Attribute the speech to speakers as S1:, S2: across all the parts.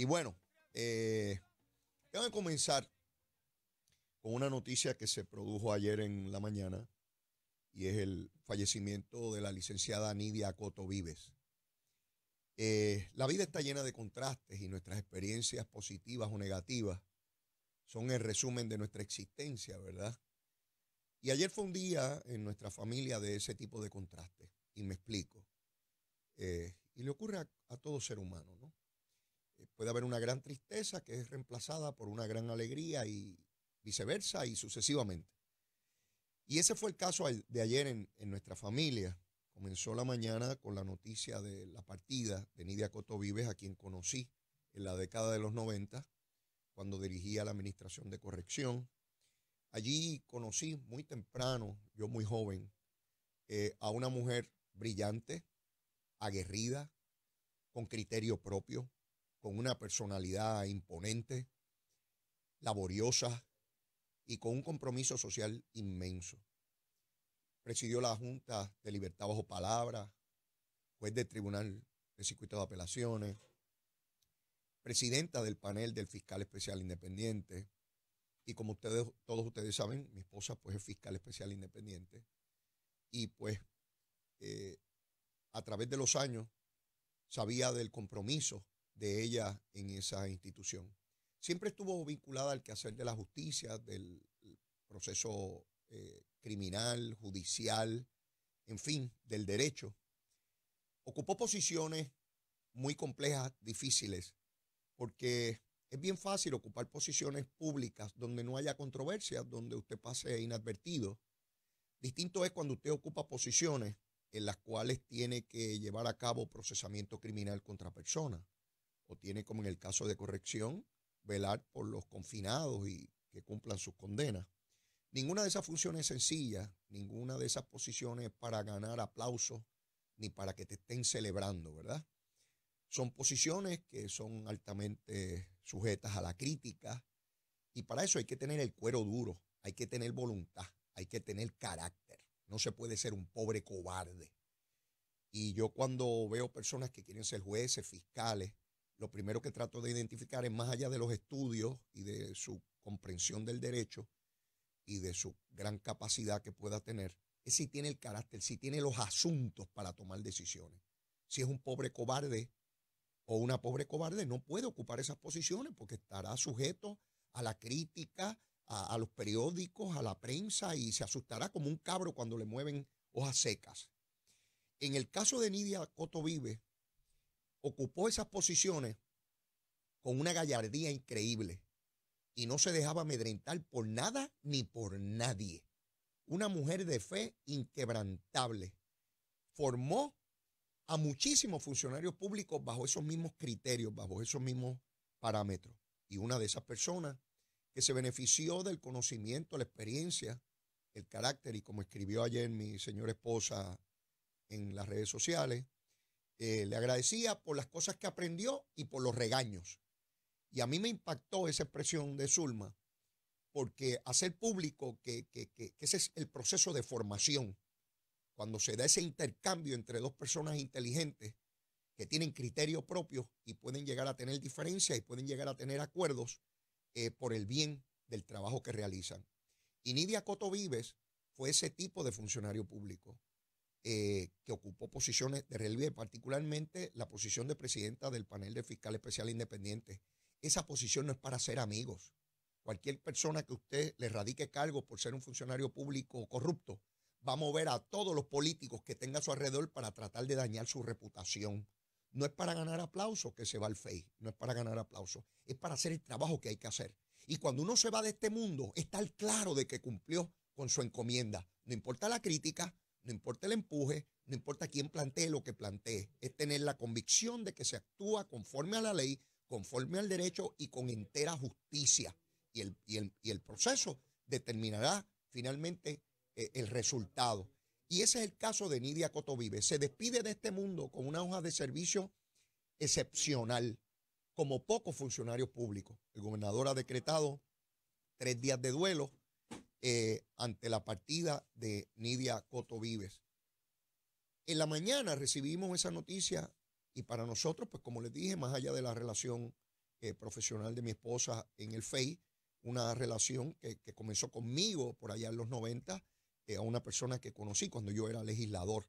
S1: Y bueno, eh, tengo a comenzar con una noticia que se produjo ayer en la mañana y es el fallecimiento de la licenciada Nidia Coto Vives. Eh, la vida está llena de contrastes y nuestras experiencias positivas o negativas son el resumen de nuestra existencia, ¿verdad? Y ayer fue un día en nuestra familia de ese tipo de contrastes, y me explico. Eh, y le ocurre a todo ser humano, ¿no? Eh, puede haber una gran tristeza que es reemplazada por una gran alegría y viceversa y sucesivamente. Y ese fue el caso de ayer en, nuestra familia. Comenzó la mañana con la noticia de la partida de Nidia Coto Vives, a quien conocí en la década de los 90, cuando dirigía la Administración de Corrección. Allí conocí muy temprano, yo muy joven, eh, a una mujer brillante, aguerrida, con criterio propio, con una personalidad imponente, laboriosa y con un compromiso social inmenso. Presidió la Junta de Libertad Bajo Palabra, juez del Tribunal de Circuito de Apelaciones, presidenta del panel del fiscal especial independiente. Y como ustedes, todos ustedes saben, mi esposa pues, es fiscal especial independiente. Y pues eh, a través de los años sabía del compromiso de ella en esa institución. Siempre estuvo vinculada al quehacer de la justicia, del proceso eh, criminal, judicial, en fin, del derecho. Ocupó posiciones muy complejas, difíciles, porque es bien fácil ocupar posiciones públicas donde no haya controversia, donde usted pase inadvertido. Distinto es cuando usted ocupa posiciones en las cuales tiene que llevar a cabo procesamiento criminal contra personas o tiene como en el caso de corrección, velar por los confinados y que cumplan sus condenas. Ninguna de esas funciones es sencilla, ninguna de esas posiciones es para ganar aplausos ni para que te estén celebrando, ¿verdad? Son posiciones que son altamente sujetas a la crítica y para eso hay que tener el cuero duro, hay que tener voluntad, hay que tener carácter. No se puede ser un pobre cobarde. Y yo cuando veo personas que quieren ser jueces, fiscales, lo primero que trato de identificar es más allá de los estudios y de su comprensión del derecho y de su gran capacidad que pueda tener, es si tiene el carácter, si tiene los asuntos para tomar decisiones. Si es un pobre cobarde o una pobre cobarde, no puede ocupar esas posiciones porque estará sujeto a la crítica, a, los periódicos, a la prensa y se asustará como un cabro cuando le mueven hojas secas. En el caso de Nidia Coto Vive, ocupó esas posiciones con una gallardía increíble y no se dejaba amedrentar por nada ni por nadie. Una mujer de fe inquebrantable. Formó a muchísimos funcionarios públicos bajo esos mismos criterios, bajo esos mismos parámetros. Y una de esas personas que se benefició del conocimiento, la experiencia, el carácter y como escribió ayer mi señora esposa en las redes sociales, eh, le agradecía por las cosas que aprendió y por los regaños. Y a mí me impactó esa expresión de Zulma, porque hacer público que, ese es el proceso de formación, cuando se da ese intercambio entre dos personas inteligentes que tienen criterios propios y pueden llegar a tener diferencias y pueden llegar a tener acuerdos eh, por el bien del trabajo que realizan. Y Nidia Coto Vives fue ese tipo de funcionario público. Eh, que ocupó posiciones de relieve, particularmente la posición de presidenta del panel de fiscal especial independiente. Esa posición no es para ser amigos. Cualquier persona que usted le radique cargo por ser un funcionario público corrupto va a mover a todos los políticos que tenga a su alrededor para tratar de dañar su reputación. No es para ganar aplausos que se va al FEI, no es para ganar aplausos, es para hacer el trabajo que hay que hacer. Y cuando uno se va de este mundo, estar claro de que cumplió con su encomienda. No importa la crítica, no importa el empuje, no importa quién plantee lo que plantee, es tener la convicción de que se actúa conforme a la ley, conforme al derecho y con entera justicia. Y el, y el, proceso determinará finalmente eh, el resultado. Y ese es el caso de Nidia Cotovive. Se despide de este mundo con una hoja de servicio excepcional, como pocos funcionarios públicos. El gobernador ha decretado tres días de duelo eh, ante la partida de Nidia Coto Vives. En la mañana recibimos esa noticia y para nosotros, pues como les dije, más allá de la relación eh, profesional de mi esposa en el FEI, una relación que, comenzó conmigo por allá en los 90, eh, a una persona que conocí cuando yo era legislador.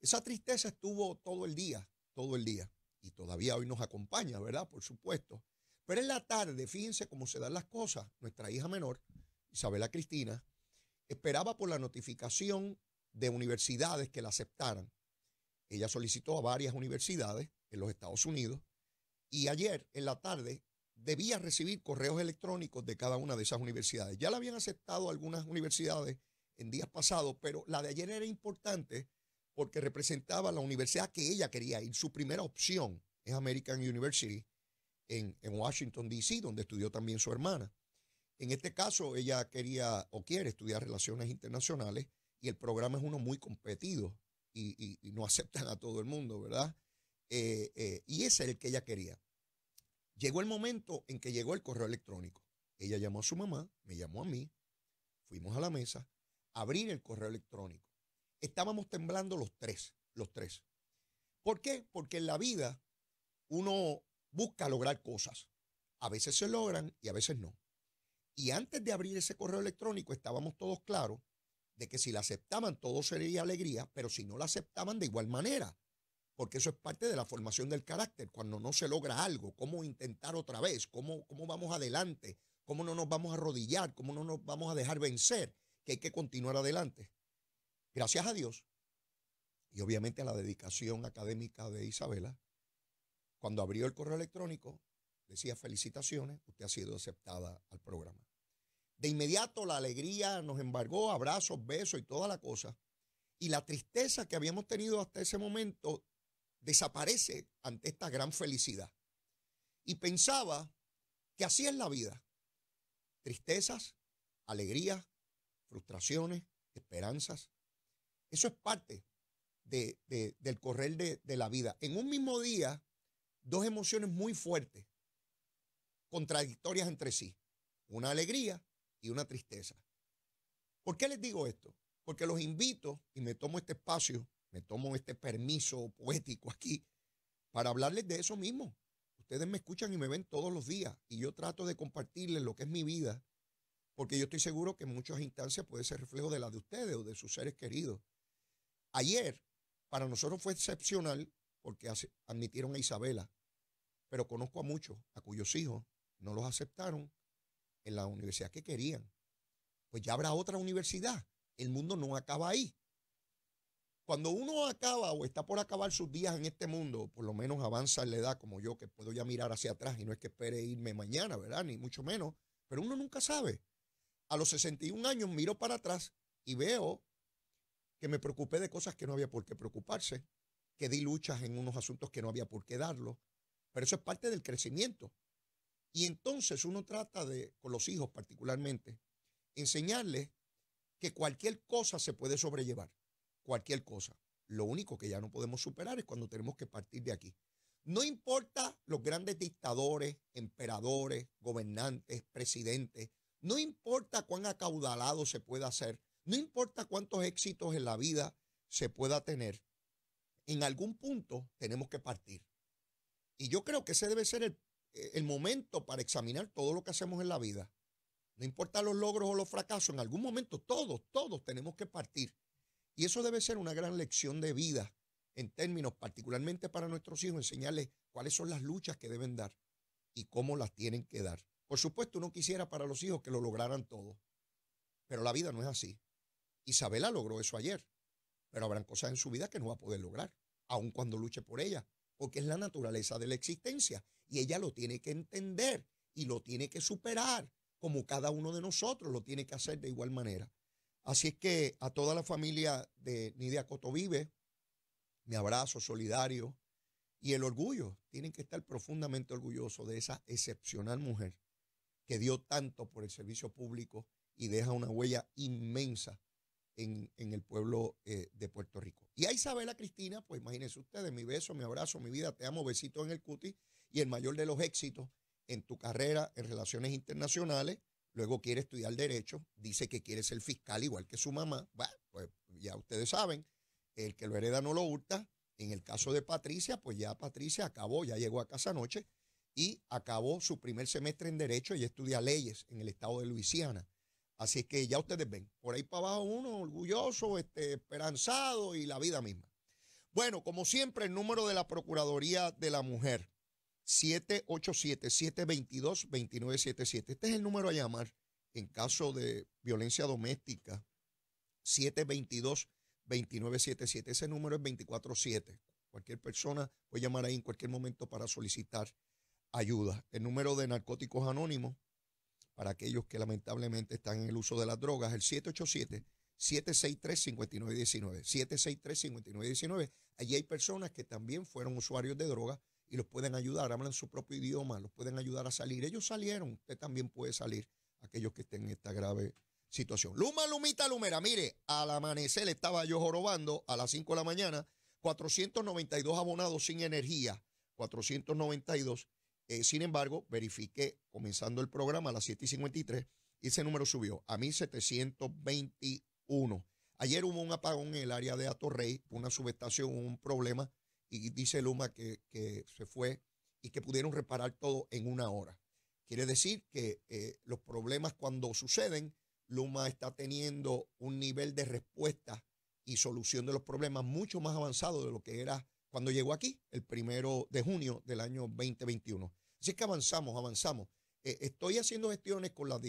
S1: Esa tristeza estuvo todo el día, todo el día, y todavía hoy nos acompaña, ¿verdad? Por supuesto. Pero en la tarde, fíjense cómo se dan las cosas, nuestra hija menor, Isabela Cristina, esperaba por la notificación de universidades que la aceptaran. Ella solicitó a varias universidades en los Estados Unidos y ayer en la tarde debía recibir correos electrónicos de cada una de esas universidades. Ya la habían aceptado algunas universidades en días pasados, pero la de ayer era importante porque representaba la universidad que ella quería ir. Su primera opción es American University en, en Washington, D.C., donde estudió también su hermana. En este caso, ella quería o quiere estudiar relaciones internacionales y el programa es uno muy competido y, no aceptan a todo el mundo, ¿verdad? Eh, eh, y ese es el que ella quería. Llegó el momento en que llegó el correo electrónico. Ella llamó a su mamá, me llamó a mí, fuimos a la mesa, a abrir el correo electrónico. Estábamos temblando los tres, los tres. ¿Por qué? Porque en la vida uno busca lograr cosas. A veces se logran y a veces no. Y antes de abrir ese correo electrónico estábamos todos claros de que si la aceptaban todo sería alegría, pero si no la aceptaban de igual manera, porque eso es parte de la formación del carácter, cuando no se logra algo, cómo intentar otra vez, cómo, cómo vamos adelante, cómo no nos vamos a arrodillar, cómo no nos vamos a dejar vencer, que hay que continuar adelante. Gracias a Dios y obviamente a la dedicación académica de Isabela, cuando abrió el correo electrónico, Decía, felicitaciones, usted ha sido aceptada al programa. De inmediato la alegría nos embargó, abrazos, besos y toda la cosa. Y la tristeza que habíamos tenido hasta ese momento desaparece ante esta gran felicidad. Y pensaba que así es la vida. Tristezas, alegrías, frustraciones, esperanzas. Eso es parte del correr de la vida. En un mismo día, dos emociones muy fuertes contradictorias entre sí, una alegría y una tristeza. ¿Por qué les digo esto? Porque los invito y me tomo este espacio, me tomo este permiso poético aquí para hablarles de eso mismo. Ustedes me escuchan y me ven todos los días y yo trato de compartirles lo que es mi vida, porque yo estoy seguro que en muchas instancias puede ser reflejo de la de ustedes o de sus seres queridos. Ayer, para nosotros fue excepcional porque admitieron a Isabela, pero conozco a muchos, a cuyos hijos no los aceptaron en la universidad que querían. Pues ya habrá otra universidad. El mundo no acaba ahí. Cuando uno acaba o está por acabar sus días en este mundo, por lo menos avanza en la edad como yo, que puedo ya mirar hacia atrás y no es que espere irme mañana, ¿verdad? Ni mucho menos. Pero uno nunca sabe. A los 61 años miro para atrás y veo que me preocupé de cosas que no había por qué preocuparse, que di luchas en unos asuntos que no había por qué darlo Pero eso es parte del crecimiento. Y entonces uno trata de, con los hijos particularmente, enseñarles que cualquier cosa se puede sobrellevar, cualquier cosa. Lo único que ya no podemos superar es cuando tenemos que partir de aquí. No importa los grandes dictadores, emperadores, gobernantes, presidentes, no importa cuán acaudalado se pueda ser, no importa cuántos éxitos en la vida se pueda tener, en algún punto tenemos que partir. Y yo creo que ese debe ser el eh, el momento para examinar todo lo que hacemos en la vida. No importa los logros o los fracasos, en algún momento todos, todos tenemos que partir. Y eso debe ser una gran lección de vida en términos particularmente para nuestros hijos, enseñarles cuáles son las luchas que deben dar y cómo las tienen que dar. Por supuesto, uno quisiera para los hijos que lo lograran todo, pero la vida no es así. Isabela logró eso ayer, pero habrán cosas en su vida que no va a poder lograr, aun cuando luche por ella porque es la naturaleza de la existencia y ella lo tiene que entender y lo tiene que superar, como cada uno de nosotros lo tiene que hacer de igual manera. Así es que a toda la familia de Nidia Cotovive, mi abrazo solidario y el orgullo, tienen que estar profundamente orgullosos de esa excepcional mujer que dio tanto por el servicio público y deja una huella inmensa en, el pueblo eh, de Puerto Rico. Y a Isabela Cristina, pues imagínense ustedes, mi beso, mi abrazo, mi vida, te amo, besito en el cuti y el mayor de los éxitos en tu carrera en relaciones internacionales. Luego quiere estudiar derecho, dice que quiere ser fiscal igual que su mamá. Bueno, pues ya ustedes saben, el que lo hereda no lo hurta. En el caso de Patricia, pues ya Patricia acabó, ya llegó a casa anoche y acabó su primer semestre en derecho y estudia leyes en el estado de Luisiana. Así es que ya ustedes ven, por ahí para abajo uno orgulloso, este, esperanzado y la vida misma. Bueno, como siempre, el número de la Procuraduría de la Mujer, 787-722-2977. Este es el número a llamar en caso de violencia doméstica, 722-2977. Ese número es 24-7. Cualquier persona puede llamar ahí en cualquier momento para solicitar ayuda. El número de Narcóticos Anónimos, para aquellos que lamentablemente están en el uso de las drogas, el 787. 763-5919. 763-5919. Allí hay personas que también fueron usuarios de drogas y los pueden ayudar, hablan su propio idioma, los pueden ayudar a salir. Ellos salieron, usted también puede salir, aquellos que estén en esta grave situación. Luma, Lumita, Lumera, mire, al amanecer le estaba yo jorobando a las 5 de la mañana, 492 abonados sin energía, 492. Eh, sin embargo, verifiqué comenzando el programa a las 7 y 53 ese número subió a 1721. Ayer hubo un apagón en el área de Atorrey, una subestación, un problema, y dice Luma que, se fue y que pudieron reparar todo en una hora. Quiere decir que eh, los problemas cuando suceden, Luma está teniendo un nivel de respuesta y solución de los problemas mucho más avanzado de lo que era cuando llegó aquí, el primero de junio del año 2021. Así que avanzamos, avanzamos. Eh, estoy haciendo gestiones con los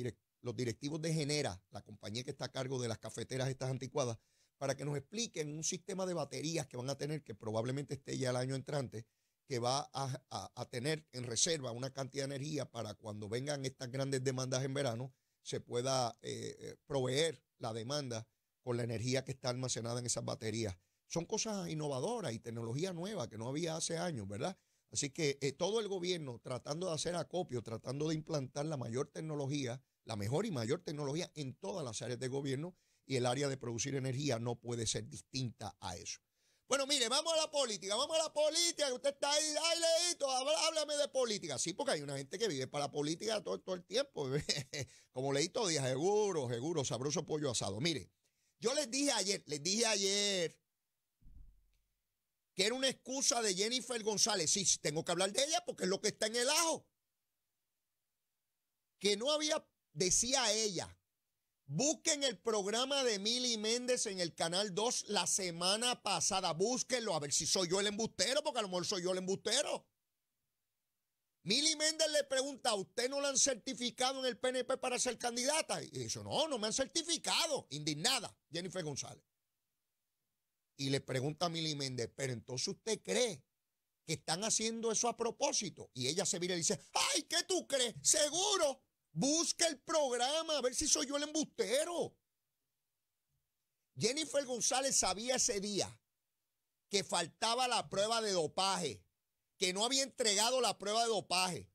S1: directivos de Genera, la compañía que está a cargo de las cafeteras estas anticuadas, para que nos expliquen un sistema de baterías que van a tener, que probablemente esté ya el año entrante, que va a, tener en reserva una cantidad de energía para cuando vengan estas grandes demandas en verano, se pueda eh, eh, proveer la demanda con la energía que está almacenada en esas baterías son cosas innovadoras y tecnología nueva que no había hace años, ¿verdad? Así que eh, todo el gobierno tratando de hacer acopio, tratando de implantar la mayor tecnología, la mejor y mayor tecnología en todas las áreas de gobierno y el área de producir energía no puede ser distinta a eso. Bueno, mire, vamos a la política, vamos a la política, usted está ahí, ay, leíto, háblame de política. Sí, porque hay una gente que vive para la política todo, el tiempo, como leíto días seguro, seguro, sabroso pollo asado. Mire, yo les dije ayer, les dije ayer que era una excusa de Jennifer González. Sí, tengo que hablar de ella porque es lo que está en el ajo. Que no había, decía ella, busquen el programa de Mili Méndez en el Canal 2 la semana pasada. Búsquenlo a ver si soy yo el embustero, porque a lo mejor soy yo el embustero. Mili Méndez le pregunta, usted no la han certificado en el PNP para ser candidata? Y dice, no, no me han certificado. Indignada, Jennifer González. Y le pregunta a Mili Méndez, pero entonces usted cree que están haciendo eso a propósito. Y ella se mira y dice, ay, ¿qué tú crees? Seguro, busca el programa, a ver si soy yo el embustero. Jennifer González sabía ese día que faltaba la prueba de dopaje, que no había entregado la prueba de dopaje.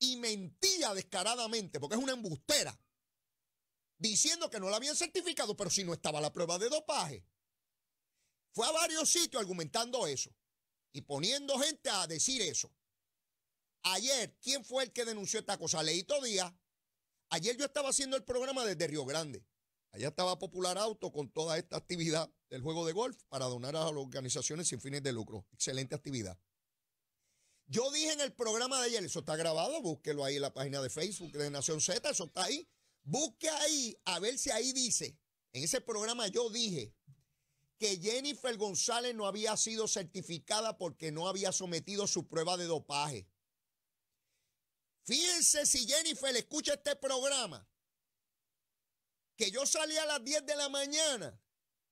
S1: Y mentía descaradamente, porque es una embustera, diciendo que no la habían certificado, pero si no estaba la prueba de dopaje. Fue a varios sitios argumentando eso y poniendo gente a decir eso. Ayer, ¿quién fue el que denunció esta cosa? Leito Díaz. Ayer yo estaba haciendo el programa desde Río Grande. Allá estaba Popular Auto con toda esta actividad del juego de golf para donar a las organizaciones sin fines de lucro. Excelente actividad. Yo dije en el programa de ayer, eso está grabado, búsquelo ahí en la página de Facebook de Nación Z, eso está ahí. Busque ahí a ver si ahí dice. En ese programa yo dije que Jennifer González no había sido certificada porque no había sometido su prueba de dopaje. Fíjense si Jennifer escucha este programa, que yo salí a las 10 de la mañana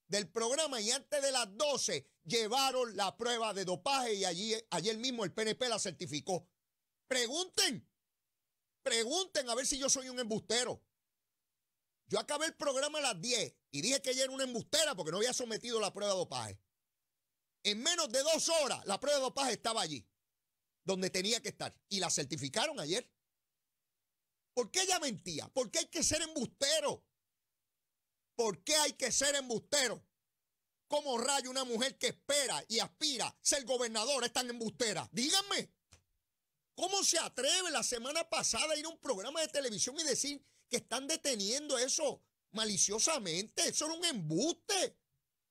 S1: del programa y antes de las 12 llevaron la prueba de dopaje y allí, ayer mismo el PNP la certificó. Pregunten, pregunten a ver si yo soy un embustero. Yo acabé el programa a las 10 y dije que ella era una embustera porque no había sometido la prueba de dopaje. En menos de dos horas, la prueba de dopaje estaba allí, donde tenía que estar. Y la certificaron ayer. ¿Por qué ella mentía? ¿Por qué hay que ser embustero? ¿Por qué hay que ser embustero? ¿Cómo rayo una mujer que espera y aspira ser gobernadora es tan embustera? Díganme. ¿Cómo se atreve la semana pasada a ir a un programa de televisión y decir que están deteniendo eso maliciosamente. Eso era un embuste.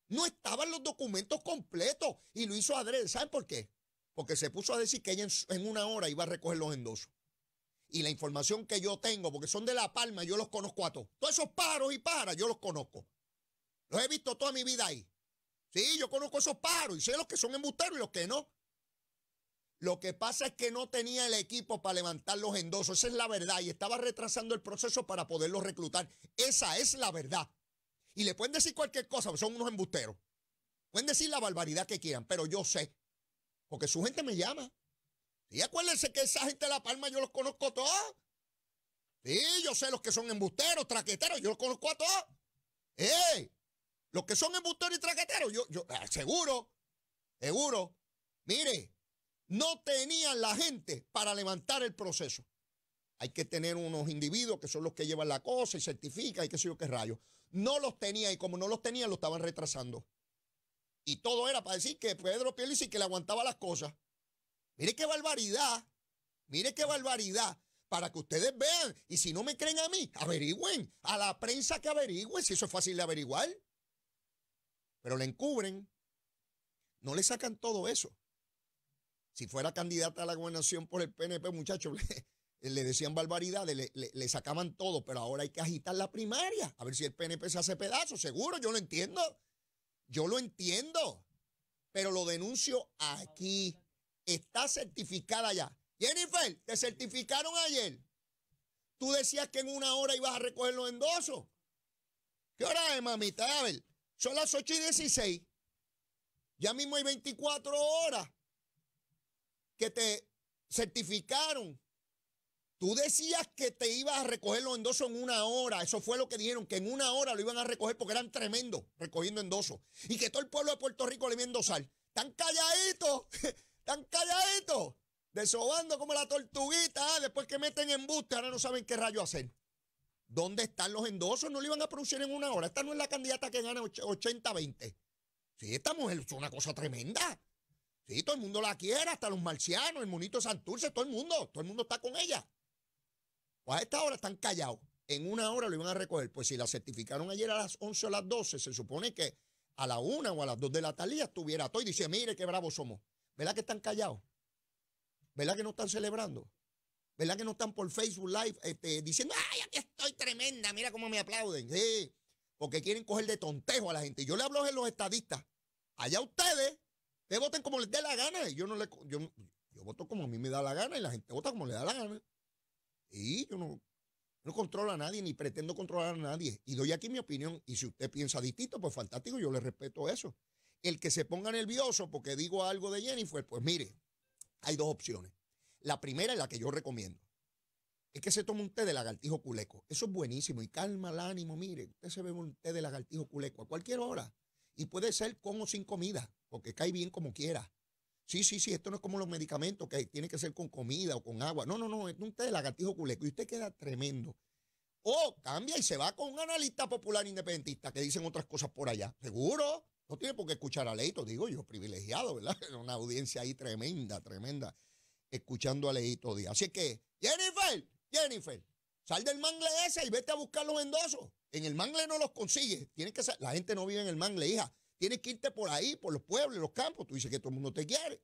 S1: No estaban los documentos completos y lo hizo Adrede. ¿Saben por qué? Porque se puso a decir que ella en, una hora iba a recoger los endosos. Y la información que yo tengo, porque son de La Palma, yo los conozco a todos. Todos esos paros y paras, yo los conozco. Los he visto toda mi vida ahí. Sí, yo conozco esos paros y sé los que son embusteros y los que no. Lo que pasa es que no tenía el equipo para levantar los endosos, esa es la verdad, y estaba retrasando el proceso para poderlos reclutar. Esa es la verdad. Y le pueden decir cualquier cosa, son unos embusteros. Pueden decir la barbaridad que quieran, pero yo sé, porque su gente me llama. Y acuérdense que esa gente de La Palma yo los conozco a todos. Sí, yo sé los que son embusteros, traqueteros, yo los conozco a todos. eh Los que son embusteros y traqueteros, yo, yo, ah, seguro, seguro. Mire, no tenían la gente para levantar el proceso. Hay que tener unos individuos que son los que llevan la cosa y certifican y qué sé yo qué rayo. No los tenía y como no los tenía, lo estaban retrasando. Y todo era para decir que Pedro y que le aguantaba las cosas. Mire qué barbaridad. Mire qué barbaridad. Para que ustedes vean. Y si no me creen a mí, averigüen. A la prensa que averigüen, si eso es fácil de averiguar. Pero le encubren. No le sacan todo eso. Si fuera candidata a la gobernación por el PNP, muchachos, le, decían barbaridades, le, sacaban todo, pero ahora hay que agitar la primaria, a ver si el PNP se hace pedazo, seguro, yo lo entiendo, yo lo entiendo, pero lo denuncio aquí, está certificada ya. Jennifer, te certificaron ayer. Tú decías que en una hora ibas a recoger los endosos. ¿Qué hora es, mamita? A ver, son las 8 y 16. Ya mismo hay 24 horas que te certificaron. Tú decías que te ibas a recoger los endosos en una hora. Eso fue lo que dijeron, que en una hora lo iban a recoger porque eran tremendos recogiendo endosos. Y que todo el pueblo de Puerto Rico le iba a endosar. Tan calladitos, tan calladitos, desobando como la tortuguita. Ah, después que meten embuste, ahora no saben qué rayo hacer. ¿Dónde están los endosos? No lo iban a producir en una hora. Esta no es la candidata que gana 80-20. Sí, esta mujer es una cosa tremenda. Sí, todo el mundo la quiere, hasta los marcianos, el monito Santurce, todo el mundo, todo el mundo está con ella. Pues a esta hora están callados. En una hora lo iban a recoger. Pues si la certificaron ayer a las 11 o a las 12, se supone que a la 1 o a las 2 de la talía estuviera todo y dice, mire qué bravos somos. ¿Verdad que están callados? ¿Verdad que no están celebrando? ¿Verdad que no están por Facebook Live este, diciendo, ay, aquí estoy tremenda, mira cómo me aplauden? Sí, porque quieren coger de tontejo a la gente. Y yo le hablo a los estadistas. Allá ustedes Ustedes voten como les dé la gana. yo no le. voto como a mí me da la gana y la gente vota como le da la gana. Y yo no, no controlo a nadie ni pretendo controlar a nadie. Y doy aquí mi opinión. Y si usted piensa distinto, pues fantástico, yo le respeto eso. El que se ponga nervioso porque digo algo de Jennifer, pues mire, hay dos opciones. La primera es la que yo recomiendo. Es que se tome un té de lagartijo culeco. Eso es buenísimo y calma el ánimo. Mire, usted se bebe un té de lagartijo culeco a cualquier hora. Y puede ser con o sin comida, porque cae bien como quiera. Sí, sí, sí, esto no es como los medicamentos que tiene que ser con comida o con agua. No, no, no, es un té de lagartijo culeco y usted queda tremendo. O cambia y se va con un analista popular independentista que dicen otras cosas por allá. Seguro, no tiene por qué escuchar a Leito, digo yo, privilegiado, ¿verdad? Una audiencia ahí tremenda, tremenda, escuchando a Leito Día. Así que, Jennifer, Jennifer, sal del mangle ese y vete a buscar los endosos. En el mangle no los consigues. que la gente no vive en el mangle, hija. Tienes que irte por ahí, por los pueblos, los campos. Tú dices que todo el mundo te quiere.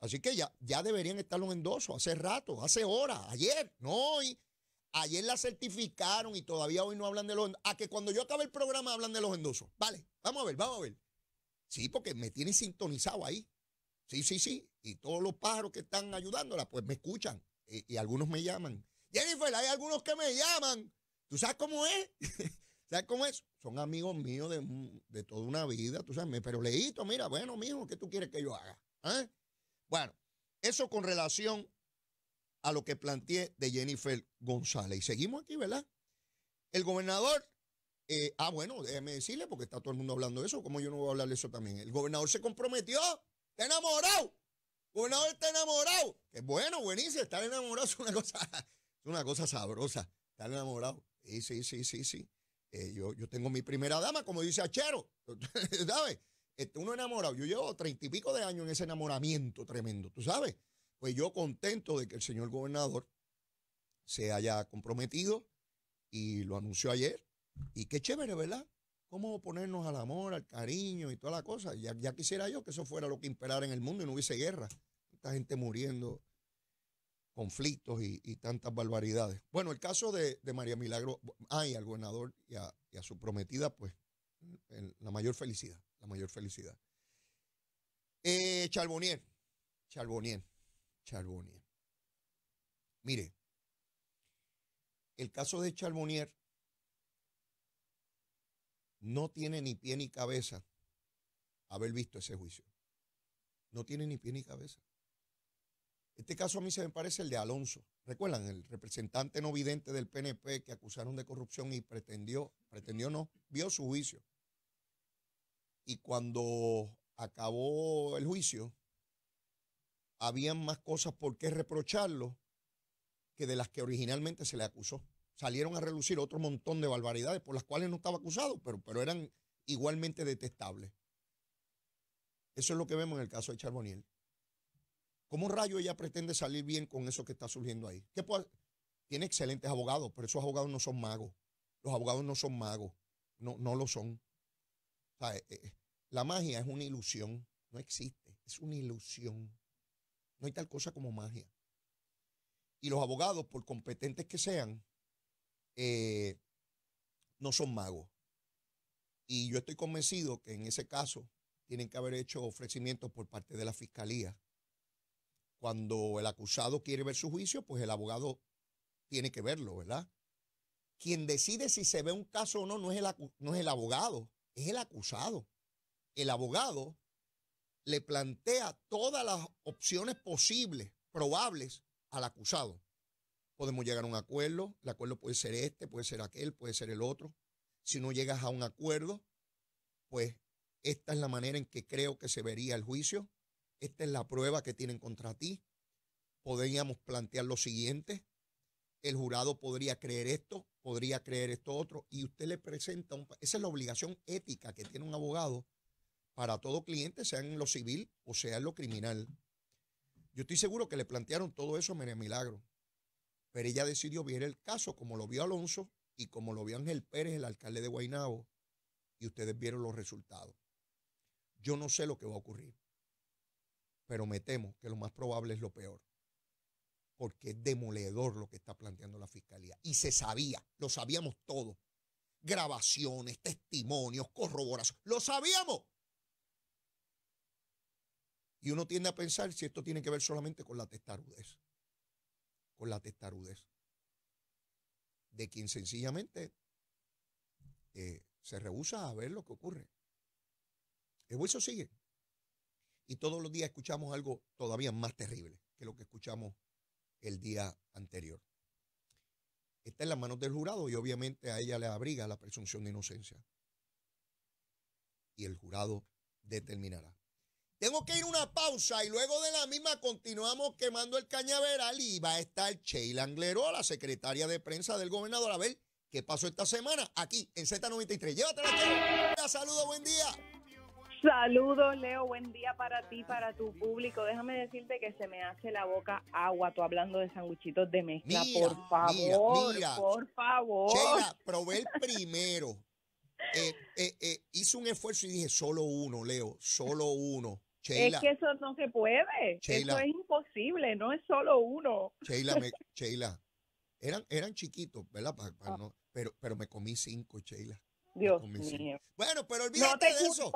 S1: Así que ya, ya deberían estar los endosos hace rato, hace horas, ayer, no hoy. Ayer la certificaron y todavía hoy no hablan de los endosos. A que cuando yo acabe el programa hablan de los endosos. Vale, vamos a ver, vamos a ver. Sí, porque me tienen sintonizado ahí. Sí, sí, sí. Y todos los pájaros que están ayudándola, pues me escuchan. Y, y algunos me llaman. Jennifer, hay algunos que me llaman. ¿Tú sabes cómo es? ¿Sabes cómo es? Son amigos míos de, toda una vida, tú sabes. Pero leíto, mira, bueno, mijo, ¿qué tú quieres que yo haga? ¿Ah? Bueno, eso con relación a lo que planteé de Jennifer González. Y seguimos aquí, ¿verdad? El gobernador, eh, ah, bueno, déjeme decirle, porque está todo el mundo hablando de eso, ¿Cómo yo no voy a hablar de eso también. El gobernador se comprometió, está enamorado. El gobernador está enamorado. Que bueno, buenísimo, estar enamorado es una cosa, es una cosa sabrosa, estar enamorado. Sí, sí, sí, sí, sí. Eh, yo, tengo mi primera dama, como dice Achero, ¿sabes? Este, uno enamorado, yo llevo treinta y pico de años en ese enamoramiento tremendo, ¿tú sabes? Pues yo contento de que el señor gobernador se haya comprometido y lo anunció ayer. Y qué chévere, ¿verdad? Cómo ponernos al amor, al cariño y toda la cosa. ya quisiera yo que eso fuera lo que imperara en el mundo y no hubiese guerra. Esta gente muriendo conflictos y, tantas barbaridades. Bueno, el caso de, María Milagro, ay, al gobernador y a, su prometida, pues la mayor felicidad, la mayor felicidad. Charbonier, eh, Charbonnier, Charbonnier, Charbonnier. Mire, el caso de Charbonnier no tiene ni pie ni cabeza haber visto ese juicio. No tiene ni pie ni cabeza. Este caso a mí se me parece el de Alonso. ¿Recuerdan? El representante no vidente del PNP que acusaron de corrupción y pretendió, pretendió no, vio su juicio. Y cuando acabó el juicio, habían más cosas por qué reprocharlo que de las que originalmente se le acusó. Salieron a relucir otro montón de barbaridades por las cuales no estaba acusado, pero, pero eran igualmente detestables. Eso es lo que vemos en el caso de Charboniel. ¿Cómo un rayo ella pretende salir bien con eso que está surgiendo ahí? Tiene excelentes abogados, pero esos abogados no son magos. Los abogados no son magos, no, no lo son. Eh, eh, la magia es una ilusión, no existe, es una ilusión. No hay tal cosa como magia. Y los abogados, por competentes que sean, eh, no son magos. Y yo estoy convencido que en ese caso tienen que haber hecho ofrecimientos por parte de la fiscalía cuando el acusado quiere ver su juicio, pues el abogado tiene que verlo, ¿verdad? Quien decide si se ve un caso o no no es el, no es el abogado, es el acusado. El abogado le plantea todas las opciones posibles, probables, al acusado. Podemos llegar a un acuerdo, el acuerdo puede ser este, puede ser aquel, puede ser el otro. Si no llegas a un acuerdo, pues esta es la manera en que creo que se vería el juicio esta es la prueba que tienen contra ti. Podríamos plantear lo siguiente, el jurado podría creer esto, podría creer esto otro, y usted le presenta, un, esa es la obligación ética que tiene un abogado para todo cliente, sea en lo civil o sea en lo criminal. Yo estoy seguro que le plantearon todo eso a Milagro, pero ella decidió ver el caso como lo vio Alonso y como lo vio Ángel Pérez, el alcalde de Guaynabo, y ustedes vieron los resultados. Yo no sé lo que va a ocurrir pero me temo que lo más probable es lo peor, porque es demoledor lo que está planteando la fiscalía. Y se sabía, lo sabíamos todo Grabaciones, testimonios, corroboraciones. lo sabíamos. Y uno tiende a pensar si esto tiene que ver solamente con la testarudez, con la testarudez de quien sencillamente eh, se rehúsa a ver lo que ocurre. El hueso sigue. Y todos los días escuchamos algo todavía más terrible que lo que escuchamos el día anterior. Está en las manos del jurado y obviamente a ella le abriga la presunción de inocencia. Y el jurado determinará. Tengo que ir a una pausa y luego de la misma continuamos quemando el cañaveral y va a estar Sheila Anglero, la secretaria de prensa del gobernador, a ver qué pasó esta semana aquí en Z93.
S2: Llévatela, Saludos, buen día. Saludos, Leo. Buen día para ti, para tu público. Déjame decirte que se me hace la boca agua tú hablando de sanguchitos de mezcla. por favor, por favor. Sheila, probé el primero.
S1: Eh, eh, eh, hice un esfuerzo y dije, solo uno, Leo, solo uno. es que
S2: eso no se puede. Sheila, eso es imposible, no es solo uno.
S1: Sheila, me, Sheila eran, eran chiquitos, ¿verdad? Ah. pero, pero me comí cinco, Sheila. Dios mío. Bueno, pero olvídate de eso.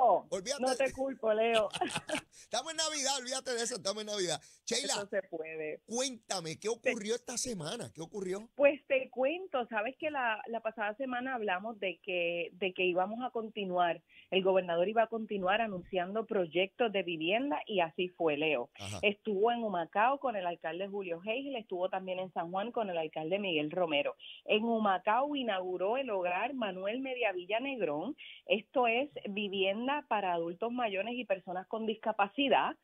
S1: No te culpo, Leo. estamos en Navidad, olvídate de eso, estamos en Navidad. Sheila, se puede. cuéntame, ¿qué ocurrió esta semana? ¿Qué ocurrió?
S2: Pues te cuento, sabes que la, la pasada semana hablamos de que, de que íbamos a continuar, el gobernador iba a continuar anunciando proyectos de vivienda y así fue, Leo. Estuvo en Humacao con el alcalde Julio Heigel, estuvo también en San Juan con el alcalde Miguel Romero. En Humacao inauguró el hogar Manuel Mediavilla Negrón. Esto es vivienda para adultos mayores y personas con discapacidad.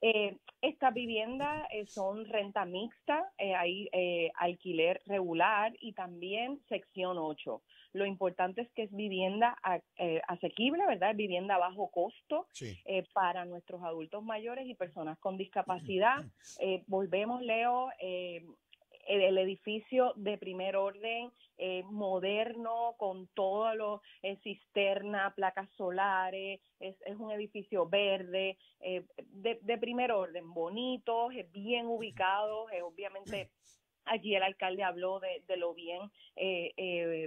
S2: Eh, Estas viviendas eh, son renta mixta, eh, hay alquiler regular y también sección 8. Lo importante es que es vivienda asequible, ¿verdad? Vivienda a bajo costo para nuestros adultos mayores y personas con discapacidad. volvemos, Leo, el edificio de primer orden eh, moderno, con todo lo, eh, cisterna, placas solares, es, es un edificio verde, eh, de, primer orden, bonito, bien ubicado, obviamente Allí el alcalde habló de, lo bien,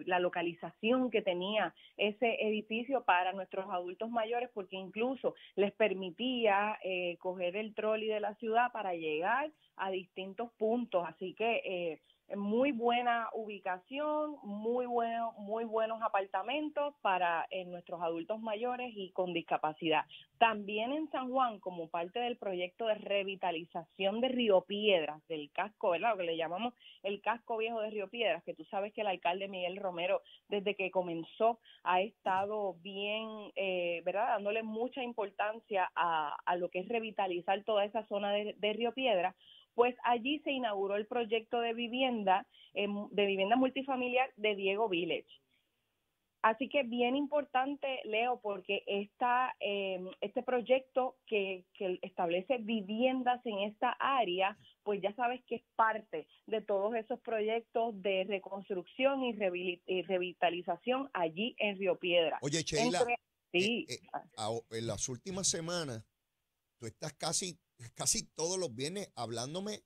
S2: la localización que tenía ese edificio para nuestros adultos mayores, porque incluso les permitía coger el trolley de la ciudad para llegar a distintos puntos. Así que muy buena ubicación, muy, bueno, muy buenos apartamentos para eh, nuestros adultos mayores y con discapacidad. También en San Juan, como parte del proyecto de revitalización de Río Piedras, del casco, ¿verdad? Lo que le llamamos el casco viejo de Río Piedras, que tú sabes que el alcalde Miguel Romero, desde que comenzó, ha estado bien, eh, ¿verdad? Dándole mucha importancia a, a, lo que es revitalizar toda esa zona de, de Río Piedras pues allí se inauguró el proyecto de vivienda, em, de vivienda multifamiliar de Diego Village. Así que bien importante, Leo, porque em, este proyecto que, establece viviendas en esta área, pues ya sabes que es parte de todos esos proyectos de reconstrucción y, revitalización allí en Río Piedra. Oye, Sheila, eh, eh,
S1: en las últimas semanas tú estás casi casi todos los viernes hablándome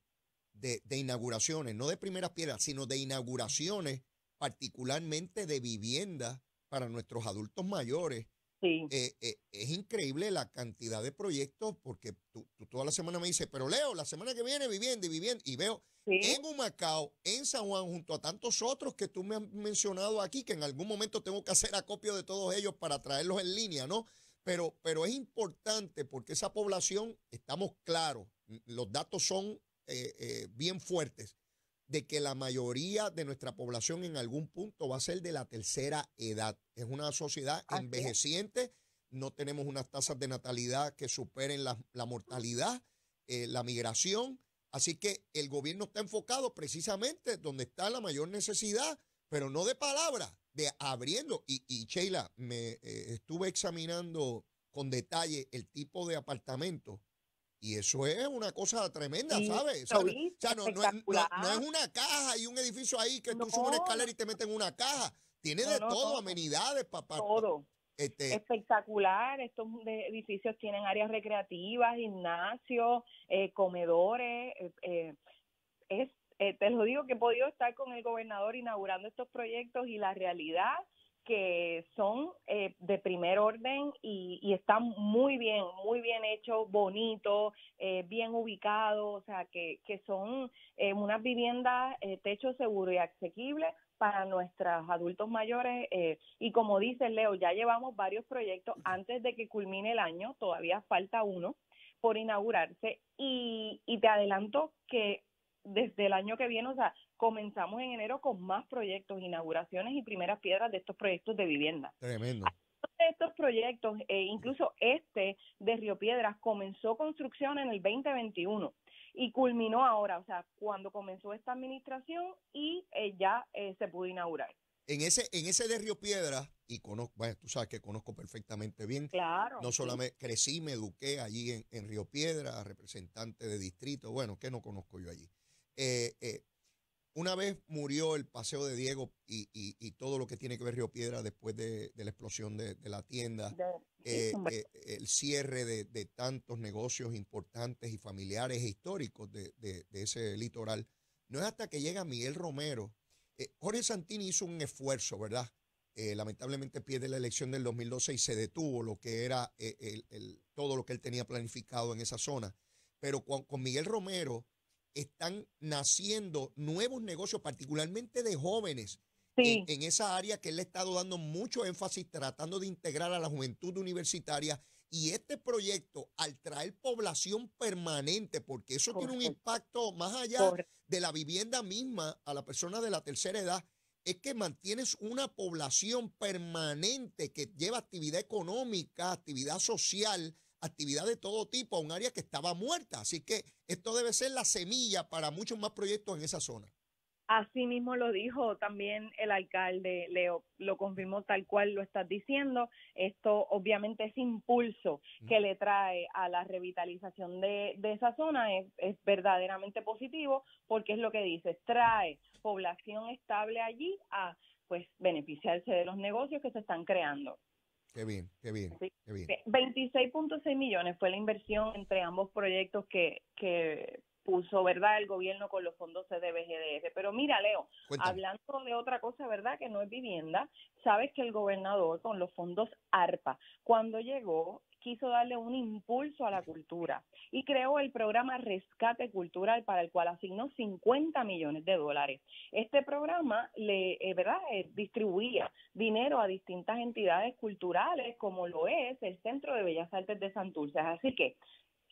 S1: de, inauguraciones, no de primeras piedras, sino de inauguraciones, particularmente de vivienda para nuestros adultos mayores. Sí. Eh, eh, es increíble la cantidad de proyectos porque tú, toda la semana me dices, pero Leo, la semana que viene vivienda y vivienda, y veo en Humacao, en San Juan, junto a tantos otros que tú me has mencionado aquí, que en algún momento tengo que hacer acopio de todos ellos para traerlos en línea, ¿no? Pero, es importante porque esa población, estamos claros, mm, los datos son eh, eh, bien fuertes, de que la mayoría de nuestra población en algún punto va a ser de la tercera edad. Es una sociedad envejeciente, no tenemos unas tasas de natalidad que superen la, mortalidad, eh, la migración. Así que el gobierno está enfocado precisamente donde está la mayor necesidad, pero no de palabras, de abriendo. Y, y Sheila, me eh, estuve examinando con detalle el tipo de apartamento. Y eso es una cosa tremenda, ¿sabes? no, es, una caja y un edificio ahí que tú subes una escalera y te meten una caja. Tiene de todo, amenidades, papá. Todo. Este
S2: espectacular. Estos edificios tienen áreas recreativas, gimnasios, eh, comedores. Eh, es eh, te lo digo que he podido estar con el gobernador inaugurando estos proyectos y la realidad que son eh, de primer orden y, están muy bien, muy bien hechos, bonitos, eh, bien ubicados, o sea, que, que son unas viviendas techo seguro y asequible para nuestros adultos mayores. y como dice Leo, ya llevamos varios proyectos antes de que culmine el año, todavía falta uno por inaugurarse. Y, y te adelanto que desde el año que viene, o sea, comenzamos en enero con más proyectos, inauguraciones y primeras piedras de estos proyectos de vivienda. Tremendo. estos proyectos, e incluso este de Río Piedras comenzó construcción en el 2021 y culminó ahora, o sea, cuando comenzó esta administración y eh, ya eh, se pudo inaugurar.
S1: En ese, en ese de Río Piedras, y conozco, bueno, tú sabes que conozco perfectamente bien. Claro. No solamente crecí, me eduqué allí en, en Río Piedras, representante de distrito, bueno, que no conozco yo allí. Eh, eh, una vez murió el paseo de Diego y, todo lo que tiene que ver Río Piedra después de, la explosión de, la tienda, eh, el cierre de, tantos negocios importantes y familiares e históricos de, ese litoral. No es hasta que llega Miguel Romero. Jorge Santini hizo un esfuerzo, ¿verdad? lamentablemente pierde la elección del 2012 y se detuvo lo que era el, todo lo que él tenía planificado en esa zona. Pero con Miguel Romero están naciendo nuevos negocios, particularmente de jóvenes, e, en, esa área que él le ha estado dando mucho énfasis, tratando de integrar a la juventud universitaria. Y este proyecto, al traer población permanente, porque eso tiene un impacto más allá de la vivienda misma a la persona de la tercera edad, es que mantienes una población permanente que lleva actividad económica, actividad social, actividad de todo tipo a un área que estaba muerta. Así que esto debe ser la semilla para muchos más proyectos en esa zona.
S2: Así mismo lo dijo también el alcalde, Leo, lo confirmó tal cual lo estás diciendo. Esto obviamente es impulso que le trae a la revitalización de, esa zona es, verdaderamente positivo porque es lo que dice, trae población estable allí a pues beneficiarse de los negocios que se están creando.
S1: Qué bien, qué bien.
S2: 26.6 millones fue la inversión entre ambos proyectos que, que puso, ¿verdad?, el gobierno con los fondos CDBGDF. Pero mira, Leo, hablando de otra cosa, ¿verdad?, que no es vivienda, sabes que el gobernador con los fondos ARPA, cuando llegó, quiso darle un impulso a la cultura y creó el programa Rescate Cultural para el cual asignó 50 millones de dólares. Este programa le, eh, ¿verdad? Eh, distribuía dinero a distintas entidades culturales como lo es el Centro de Bellas Artes de Santurce. Así que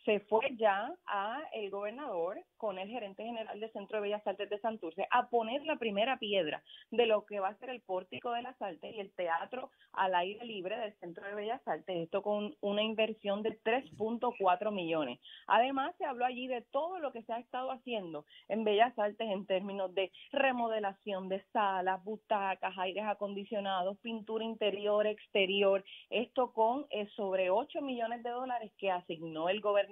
S2: se fue ya a el gobernador con el gerente general del Centro de Bellas Artes de Santurce a poner la primera piedra de lo que va a ser el pórtico de las artes y el teatro al aire libre del Centro de Bellas Artes, esto con una inversión de 3.4 millones. Además, se habló allí de todo lo que se ha estado haciendo en Bellas Artes en términos de remodelación de salas, butacas, aires acondicionados, pintura interior, exterior, esto con eh, sobre 8 millones de dólares que asignó el gobernador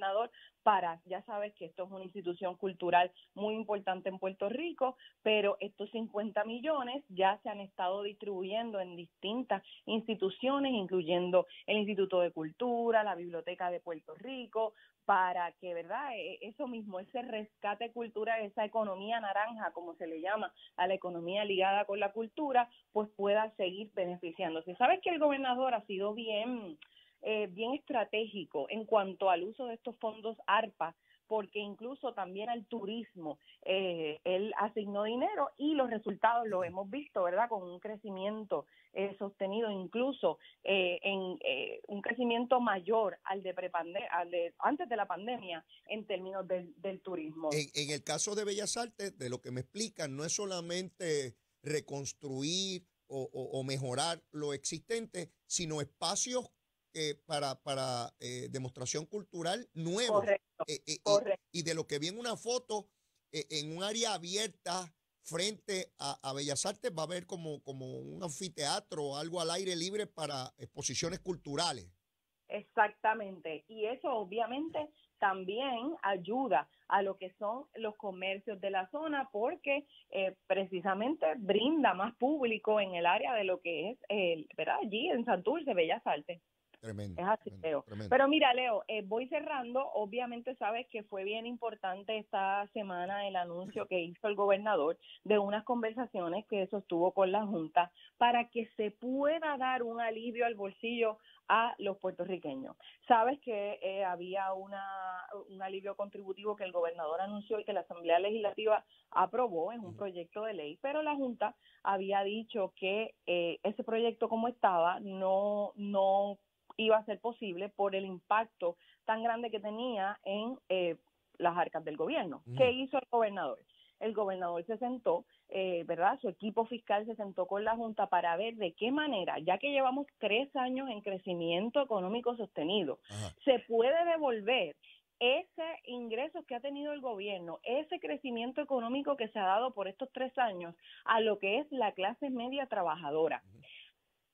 S2: para, ya sabes que esto es una institución cultural muy importante en Puerto Rico, pero estos 50 millones ya se han estado distribuyendo en distintas instituciones, incluyendo el Instituto de Cultura, la Biblioteca de Puerto Rico, para que, ¿verdad? E, eso mismo, ese rescate cultural, esa economía naranja, como se le llama, a la economía ligada con la cultura, pues pueda seguir beneficiándose. Sabes que el gobernador ha sido bien eh, bien estratégico en cuanto al uso de estos fondos ARPA, porque incluso también al turismo eh, él asignó dinero y los resultados lo hemos visto, ¿verdad? Con un crecimiento eh, sostenido, incluso eh, en un crecimiento mayor al de, al de, antes de la pandemia en términos del, turismo.
S1: En, el caso de Bellas Artes, de lo que me explican, no es solamente reconstruir o mejorar lo existente, sino espacios eh, para, para eh, demostración cultural nuevo. Eh, y, de lo que viene una foto, en un área abierta frente a, Bellas Artes, va a haber como, como un anfiteatro o algo al aire libre para exposiciones culturales.
S2: Exactamente. Y eso obviamente también ayuda a lo que son los comercios de la zona porque precisamente brinda más público en el área de lo que es, el, ¿verdad? Allí en Santurce, Bellas Artes. Es así, Leo. Pero mira, Leo, eh, voy cerrando. Obviamente sabes que fue bien importante esta semana el anuncio que hizo el gobernador de unas conversaciones que sostuvo con la Junta para que se pueda dar un alivio al bolsillo a los puertorriqueños. Sabes que eh, había una, un alivio contributivo que el gobernador anunció y que la Asamblea Legislativa aprobó en un proyecto de ley, pero la Junta había dicho que eh, ese proyecto como estaba no, no iba a ser posible por el impacto tan grande que tenía en eh, las arcas del gobierno. ¿Qué hizo el gobernador? El gobernador se sentó, eh, ¿verdad? Su equipo fiscal se sentó con la Junta para ver de qué manera, ya que llevamos tres años en crecimiento económico sostenido, se puede devolver ese ingreso que ha tenido el gobierno, ese crecimiento económico que se ha dado por estos tres años a lo que es la clase media trabajadora.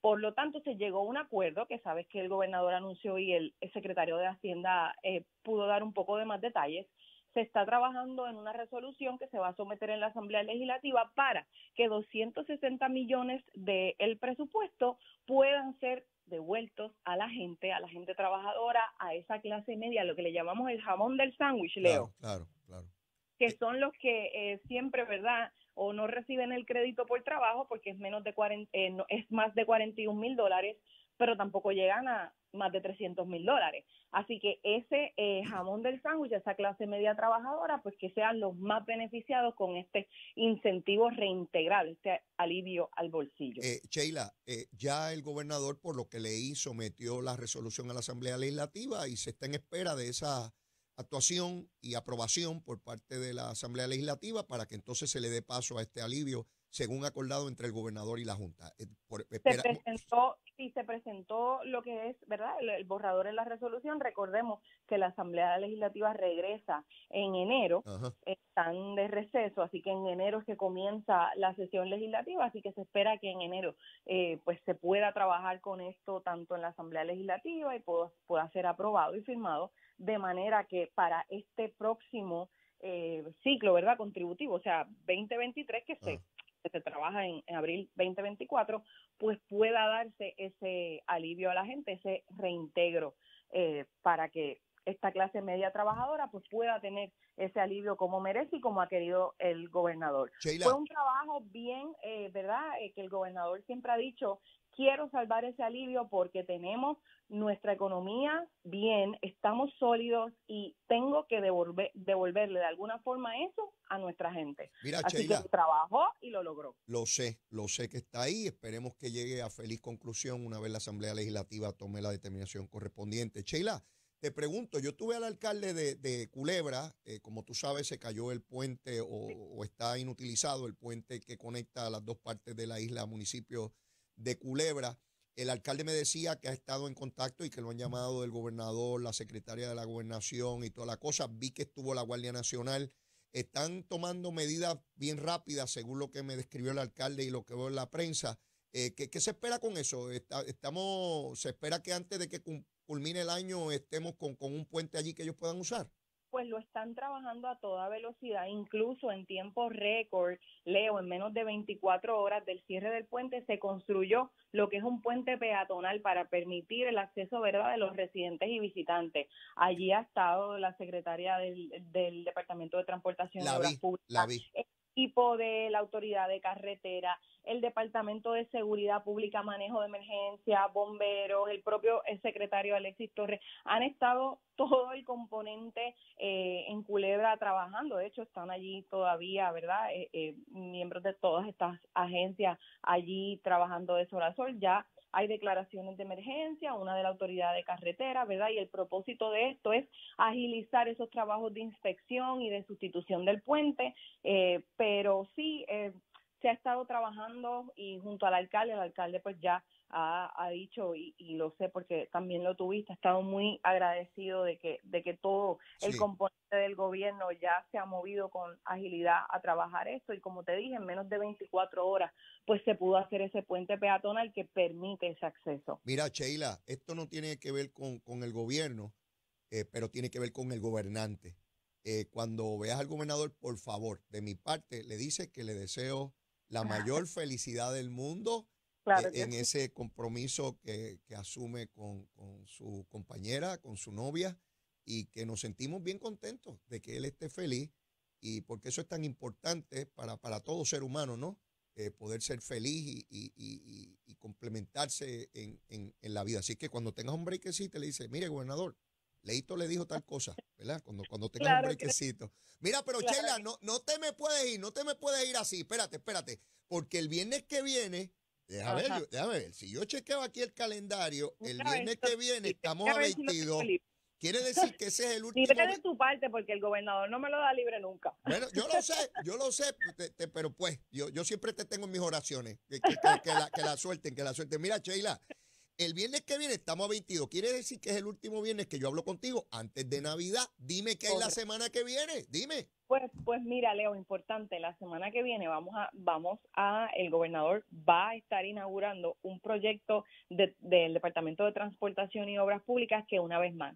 S2: Por lo tanto, se llegó a un acuerdo que sabes que el gobernador anunció y el secretario de Hacienda eh, pudo dar un poco de más detalles. Se está trabajando en una resolución que se va a someter en la Asamblea Legislativa para que 260 millones del presupuesto puedan ser devueltos a la gente, a la gente trabajadora, a esa clase media, lo que le llamamos el jamón del sándwich, Leo. Claro, claro, claro. Que eh, son los que eh, siempre, ¿verdad? o no reciben el crédito por trabajo porque es menos de 40, eh, es más de 41 mil dólares, pero tampoco llegan a más de 300 mil dólares. Así que ese eh, jamón del sándwich, esa clase media trabajadora, pues que sean los más beneficiados con este incentivo reintegral, este
S1: alivio al bolsillo. Eh, Sheila, ya el gobernador, por lo que le hizo, metió la resolución a la Asamblea Legislativa y se está en espera de esa actuación y aprobación por parte de la Asamblea Legislativa para que entonces se le dé paso a este alivio según acordado entre el gobernador y la Junta. Eh, se,
S2: presentó, y se presentó lo que es, ¿verdad?, el, borrador en la resolución, recordemos que la Asamblea Legislativa regresa en enero, están de receso, así que en enero es que comienza la sesión legislativa, así que se espera que en enero eh, pues se pueda trabajar con esto tanto en la Asamblea Legislativa y pueda, ser aprobado y firmado, de manera que para este próximo eh, ciclo, ¿verdad?, contributivo, o sea, 2023 que se... Ah que se trabaja en, abril 2024, pues pueda darse ese alivio a la gente, ese reintegro eh, para que esta clase media trabajadora pues pueda tener ese alivio como merece y como ha querido el gobernador. Fue un trabajo bien, eh, ¿verdad? Eh, que el gobernador siempre ha dicho, quiero salvar ese alivio porque tenemos nuestra economía bien, estamos sólidos y tengo que devolver, devolverle de alguna forma eso a nuestra gente. Mira, Así que trabajó y lo logró.
S1: Lo sé, lo sé que está ahí. Esperemos que llegue a feliz conclusión una vez la Asamblea Legislativa tome la determinación correspondiente. Sheila, te pregunto, yo tuve al alcalde de, Culebra, eh, como tú sabes, se cayó el puente o, está inutilizado el puente que conecta las dos partes de la isla, municipio de Culebra. El alcalde me decía que ha estado en contacto y que lo han llamado el gobernador, la secretaria de la gobernación y toda la cosa. Vi que estuvo la Guardia Nacional. Están tomando medidas bien rápidas, según lo que me describió el alcalde y lo que veo en la prensa. Eh, ¿qué, se espera con eso? estamos, se espera que antes de que culmine el año estemos con, un puente allí que ellos puedan usar?
S2: pues lo están trabajando a toda velocidad, incluso en tiempo récord. Leo, en menos de 24 horas del cierre del puente se construyó lo que es un puente peatonal para permitir el acceso verdad de los residentes y visitantes. Allí ha estado la secretaria del, Departamento de Transportación la y
S1: Obras
S2: equipo de la autoridad de carretera, el Departamento de Seguridad Pública, Manejo de Emergencia, bomberos, el propio secretario Alexis Torres, han estado todo el componente eh, en Culebra trabajando. De hecho, están allí todavía, ¿verdad? Eh, eh, miembros de todas estas agencias allí trabajando de sol a sol. Ya hay declaraciones de emergencia, una de la autoridad de carretera, ¿verdad? Y el propósito de esto es agilizar esos trabajos de inspección y de sustitución del puente, pero sí eh, se ha estado trabajando y junto al alcalde, el alcalde pues ya ha, dicho y, lo sé porque también lo tuviste, ha estado muy agradecido de que, de que todo el componente del gobierno ya se ha movido con agilidad a trabajar esto y como te dije, en menos de 24 horas pues se pudo hacer ese puente peatonal que permite ese acceso.
S1: Mira, Sheila, esto no tiene que ver con, con el gobierno, eh, pero tiene que ver con el gobernante. Eh, cuando veas al gobernador, por favor, de mi parte, le dice que le deseo la mayor felicidad del mundo eh, en ese compromiso que, asume con, su compañera, con su novia, y que nos sentimos bien contentos de que él esté feliz, y porque eso es tan importante para, todo ser humano, ¿no? Eh, poder ser feliz y, complementarse en, la vida. Así que cuando tengas un te le dices, mire, gobernador, Leito le dijo tal cosa, ¿verdad? Cuando, cuando tengas un brequecito. Mira, pero Sheila, no, no te me puedes ir, no te me puedes ir así. Espérate, espérate. Porque el viernes que viene, déjame ver, Si yo chequeo aquí el calendario, el viernes que viene estamos a 22. Quiere decir que ese es el último. Libre de
S2: tu parte, porque el gobernador no me lo da libre nunca. Bueno, yo lo sé, yo lo sé, pues,
S1: pero pues, yo, yo siempre te tengo en mis oraciones. Que, la, que, la, suelten, que la suelten. Mira, Sheila, el viernes que viene estamos a 22. Quiere decir que es el último viernes que yo hablo contigo antes de Navidad. Dime
S2: qué hay la semana que viene. Dime. Pues, pues mira, Leo, importante, la semana que viene vamos a, vamos a, el gobernador va a estar inaugurando un proyecto del Departamento de Transportación y Obras Públicas que una vez más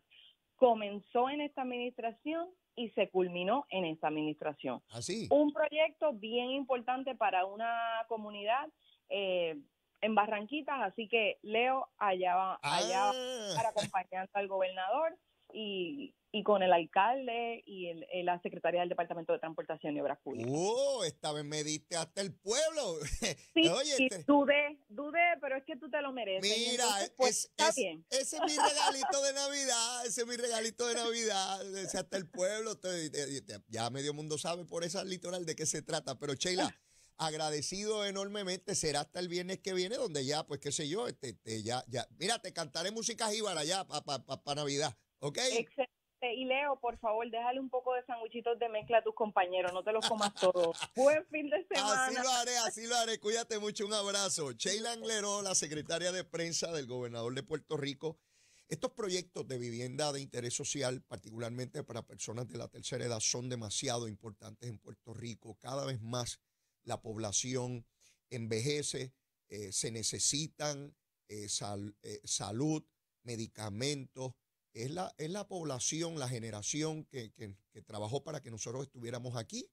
S2: comenzó en esta administración y se culminó en esta administración. Así. Ah, un proyecto bien importante para una comunidad eh, en Barranquitas, así que Leo allá va, allá ah. para a al gobernador y, y con el alcalde y eh, la secretaria del Departamento de Transportación y Obras Públicas. ¡Oh! Esta vez me diste hasta el pueblo. Sí, dudé, dudé, pero es que tú te lo mereces. Mira, pues, ese es mi regalito de Navidad, ese es mi regalito de
S1: Navidad, hasta el pueblo. ya medio mundo sabe por esa litoral de qué se trata, pero Sheila... agradecido enormemente. Será hasta el viernes que viene, donde ya, pues qué sé yo, este, este ya, ya. Mira, te cantaré música jíbara ya para pa, pa, pa Navidad,
S2: ¿ok? Excelente. Y Leo, por favor, déjale un poco de sanguchitos de mezcla a tus compañeros, no te los comas todos. Buen fin de semana. Así lo haré,
S1: así lo haré. Cuídate mucho, un abrazo. Sheila Anglero, la secretaria de prensa del gobernador de Puerto Rico. Estos proyectos de vivienda de interés social, particularmente para personas de la tercera edad, son demasiado importantes en Puerto Rico. Cada vez más la población envejece, eh, se necesitan eh, eh, salud, medicamentos. Es la, la población, la generación que, trabajó para que nosotros estuviéramos aquí.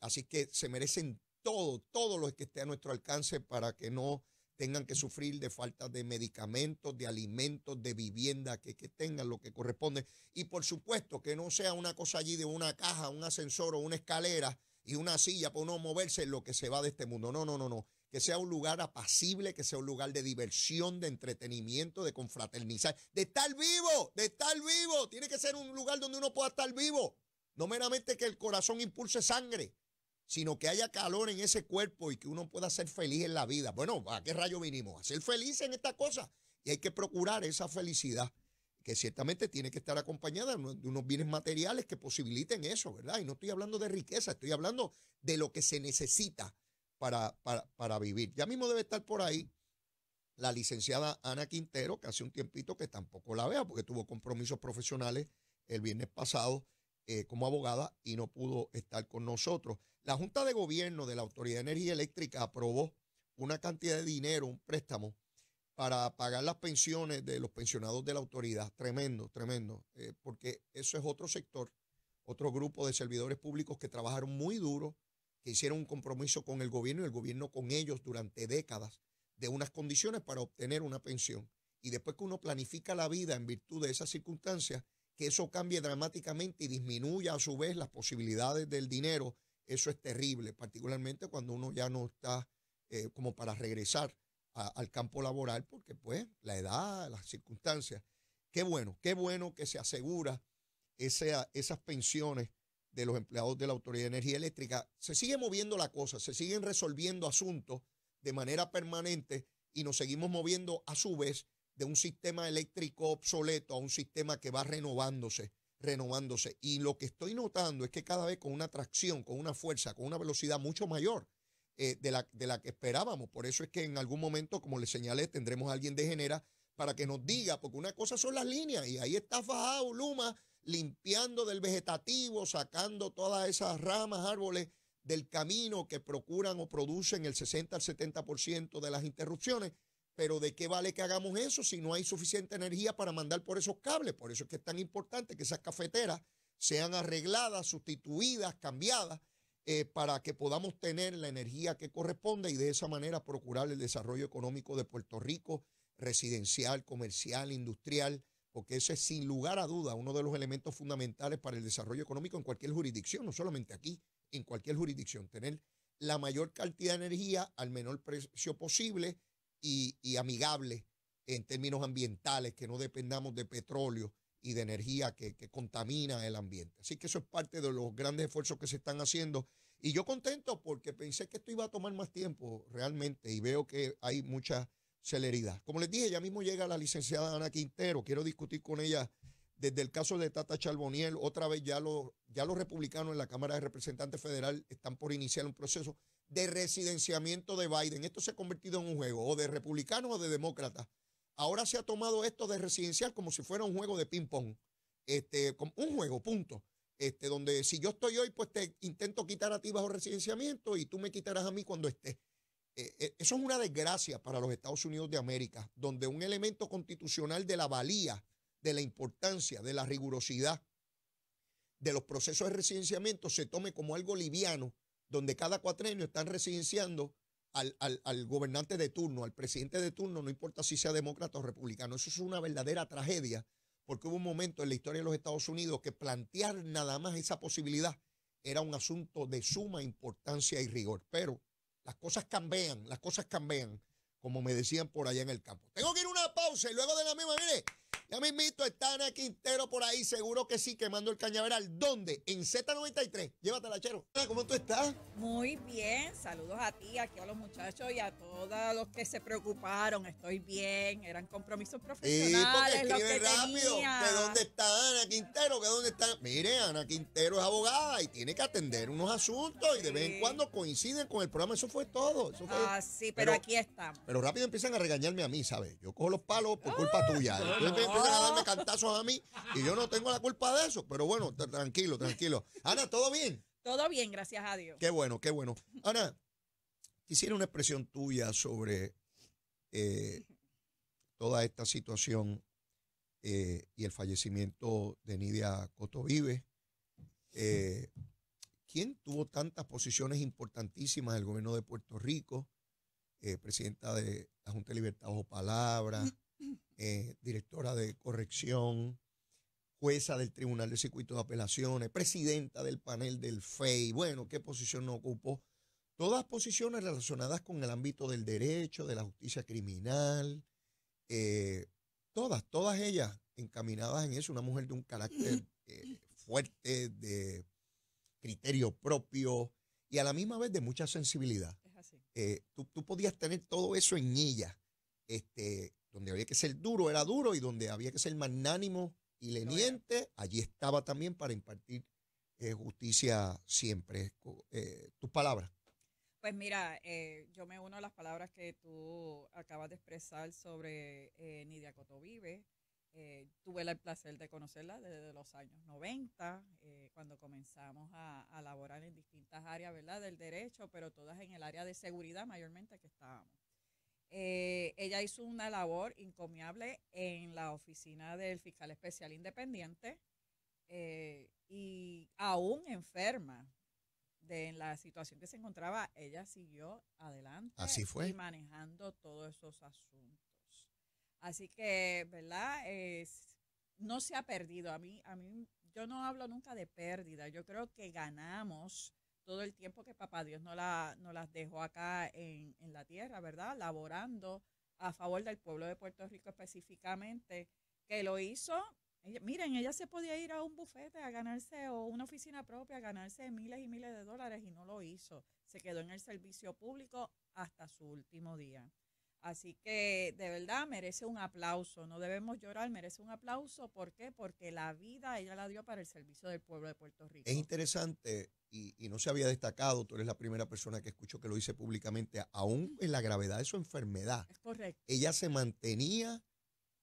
S1: así que se merecen todo, todo lo que esté a nuestro alcance para que no tengan que sufrir de falta de medicamentos, de alimentos, de vivienda, que, que, tengan lo que corresponde. Y por supuesto que no sea una cosa allí de una caja, un ascensor o una escalera y una silla para uno moverse en lo que se va de este mundo. No, no, no, no. Que sea un lugar apacible, que sea un lugar de diversión, de entretenimiento, de confraternizar, de estar vivo, de estar vivo. Tiene que ser un lugar donde uno pueda estar vivo. No meramente que el corazón impulse sangre, sino que haya calor en ese cuerpo y que uno pueda ser feliz en la vida. Bueno, ¿a qué rayo vinimos? A ser feliz en esta cosa. Y hay que procurar esa felicidad que ciertamente tiene que estar acompañada de unos bienes materiales que posibiliten eso, ¿verdad? Y no estoy hablando de riqueza, estoy hablando de lo que se necesita para, para, vivir. Ya mismo debe estar por ahí la licenciada Ana Quintero, que hace un tiempito que tampoco la vea porque tuvo compromisos profesionales el viernes pasado eh, como abogada y no pudo estar con nosotros. La Junta de Gobierno de la Autoridad de Energía Eléctrica aprobó una cantidad de dinero, un préstamo para pagar las pensiones de los pensionados de la autoridad. Tremendo, tremendo, eh, porque eso es otro sector, otro grupo de servidores públicos que trabajaron muy duro, que hicieron un compromiso con el gobierno y el gobierno con ellos durante décadas de unas condiciones para obtener una pensión. Y después que uno planifica la vida en virtud de esas circunstancias, que eso cambie dramáticamente y disminuya a su vez las posibilidades del dinero, eso es terrible, particularmente cuando uno ya no está eh, como para regresar al campo laboral porque pues la edad, las circunstancias. Qué bueno, qué bueno que se asegura esas pensiones de los empleados de la Autoridad de Energía Eléctrica. Se sigue moviendo la cosa, se siguen resolviendo asuntos de manera permanente y nos seguimos moviendo a su vez de un sistema eléctrico obsoleto a un sistema que va renovándose, renovándose. Y lo que estoy notando es que cada vez con una tracción, con una fuerza, con una velocidad mucho mayor. Eh, de, la, de la que esperábamos. Por eso es que en algún momento, como les señalé, tendremos a alguien de Genera para que nos diga, porque una cosa son las líneas, y ahí está Fajado Luma limpiando del vegetativo, sacando todas esas ramas, árboles del camino que procuran o producen el 60 al 70% de las interrupciones. Pero ¿de qué vale que hagamos eso si no hay suficiente energía para mandar por esos cables? Por eso es que es tan importante que esas cafeteras sean arregladas, sustituidas, cambiadas eh, para que podamos tener la energía que corresponde y de esa manera procurar el desarrollo económico de Puerto Rico, residencial, comercial, industrial, porque ese es sin lugar a duda uno de los elementos fundamentales para el desarrollo económico en cualquier jurisdicción, no solamente aquí, en cualquier jurisdicción, tener la mayor cantidad de energía al menor precio posible y amigable en términos ambientales, que no dependamos de petróleo y de energía que, contamina el ambiente. Así que eso es parte de los grandes esfuerzos que se están haciendo. Y yo contento porque pensé que esto iba a tomar más tiempo realmente y veo que hay mucha celeridad. Como les dije, ya mismo llega la licenciada Ana Quintero. Quiero discutir con ella desde el caso de Tata Charboniel. Otra vez ya, lo, ya los republicanos en la Cámara de Representantes Federal están por iniciar un proceso de residenciamiento de Biden. Esto se ha convertido en un juego o de republicano o de demócrata. Ahora se ha tomado esto de residencial como si fuera un juego de ping-pong. Este, un juego, punto. Este, donde si yo estoy hoy, pues te intento quitar a ti bajo residenciamiento y tú me quitarás a mí cuando esté. Eh, eh, eso es una desgracia para los Estados Unidos de América, donde un elemento constitucional de la valía, de la importancia, de la rigurosidad de los procesos de residenciamiento se tome como algo liviano, donde cada cuatrenio están residenciando al, gobernante de turno, al presidente de turno, no importa si sea demócrata o republicano. Eso es una verdadera tragedia, porque hubo un momento en la historia de los Estados Unidos que plantear nada más esa posibilidad era un asunto de suma importancia y rigor. Pero las cosas cambian, las cosas cambian, como me decían por allá en el campo. Tengo que ir a una pausa y luego de la misma, mire. Ya mismito está Ana Quintero por ahí, seguro que sí, quemando el cañaveral. ¿Dónde? En Z93. Llévatela, Chero. Ana, ¿cómo tú estás?
S3: Muy bien, saludos a ti, aquí a los muchachos y a todos los que se preocuparon. Estoy bien, eran compromisos profesionales. Sí, rápido. Tenía. dónde
S1: está Ana Quintero? de dónde está? Mire, Ana Quintero es abogada y tiene que atender unos asuntos y de vez en cuando coinciden con el programa. Eso fue todo. Ah, sí, pero, aquí estamos. Pero rápido empiezan a regañarme a mí, ¿sabes? Yo cojo los palos por culpa ah. tuya empiezan a darme oh. cantazos a mí y yo no tengo la culpa de eso. Pero bueno, tranquilo, tranquilo. Ana, ¿todo bien?
S3: Todo bien, gracias a Dios.
S1: Qué bueno, qué bueno. Ana, quisiera una expresión tuya sobre eh, toda esta situación eh, y el fallecimiento de Nidia Cotovive. Eh, ¿Quién tuvo tantas posiciones importantísimas en el gobierno de Puerto Rico? presidenta de la Junta de Libertad o Palabra, mm. Eh, directora de corrección, jueza del Tribunal de Circuito de Apelaciones, presidenta del panel del FEI, bueno, qué posición no ocupó. Todas posiciones relacionadas con el ámbito del derecho, de la justicia criminal, eh, todas, todas ellas encaminadas en eso. Una mujer de un carácter eh, fuerte, de criterio propio y a la misma vez de mucha sensibilidad. tú, tú podías tener todo eso en ella este, donde había que ser duro, era duro, y donde había que ser magnánimo y oh, leniente, allí estaba también para impartir eh, justicia siempre. Eh, tus palabras.
S3: Pues mira, eh, yo me uno a las palabras que tú acabas de expresar sobre Nidia Cotovive. tuve el placer de conocerla desde los años 90, cuando comenzamos a, laborar en distintas áreas ¿verdad? del derecho, pero todas en el área de seguridad mayormente que estábamos. Eh, ella hizo una labor encomiable en la oficina del fiscal especial independiente eh, y aún enferma de la situación que se encontraba, ella siguió adelante manejando todos esos asuntos. Así que, ¿verdad? no se ha perdido. A mí, a mí, yo no hablo nunca de pérdida. Yo creo que ganamos todo el tiempo que papá Dios no, no las dejó acá en, la tierra, ¿verdad? Laborando a favor del pueblo de Puerto Rico específicamente, que lo hizo. miren, ella se podía ir a un bufete a ganarse o una oficina propia a ganarse miles y miles de dólares y no lo hizo. Se quedó en el servicio público hasta su último día. Así que de verdad merece un aplauso, no debemos llorar, merece un aplauso. ¿Por qué? Porque la vida ella la dio para el servicio del pueblo de Puerto Rico. Es
S1: interesante y, no se había destacado, tú eres la primera persona que escucho que lo hice públicamente, aún en la gravedad de su enfermedad. Es correcto. Ella se mantenía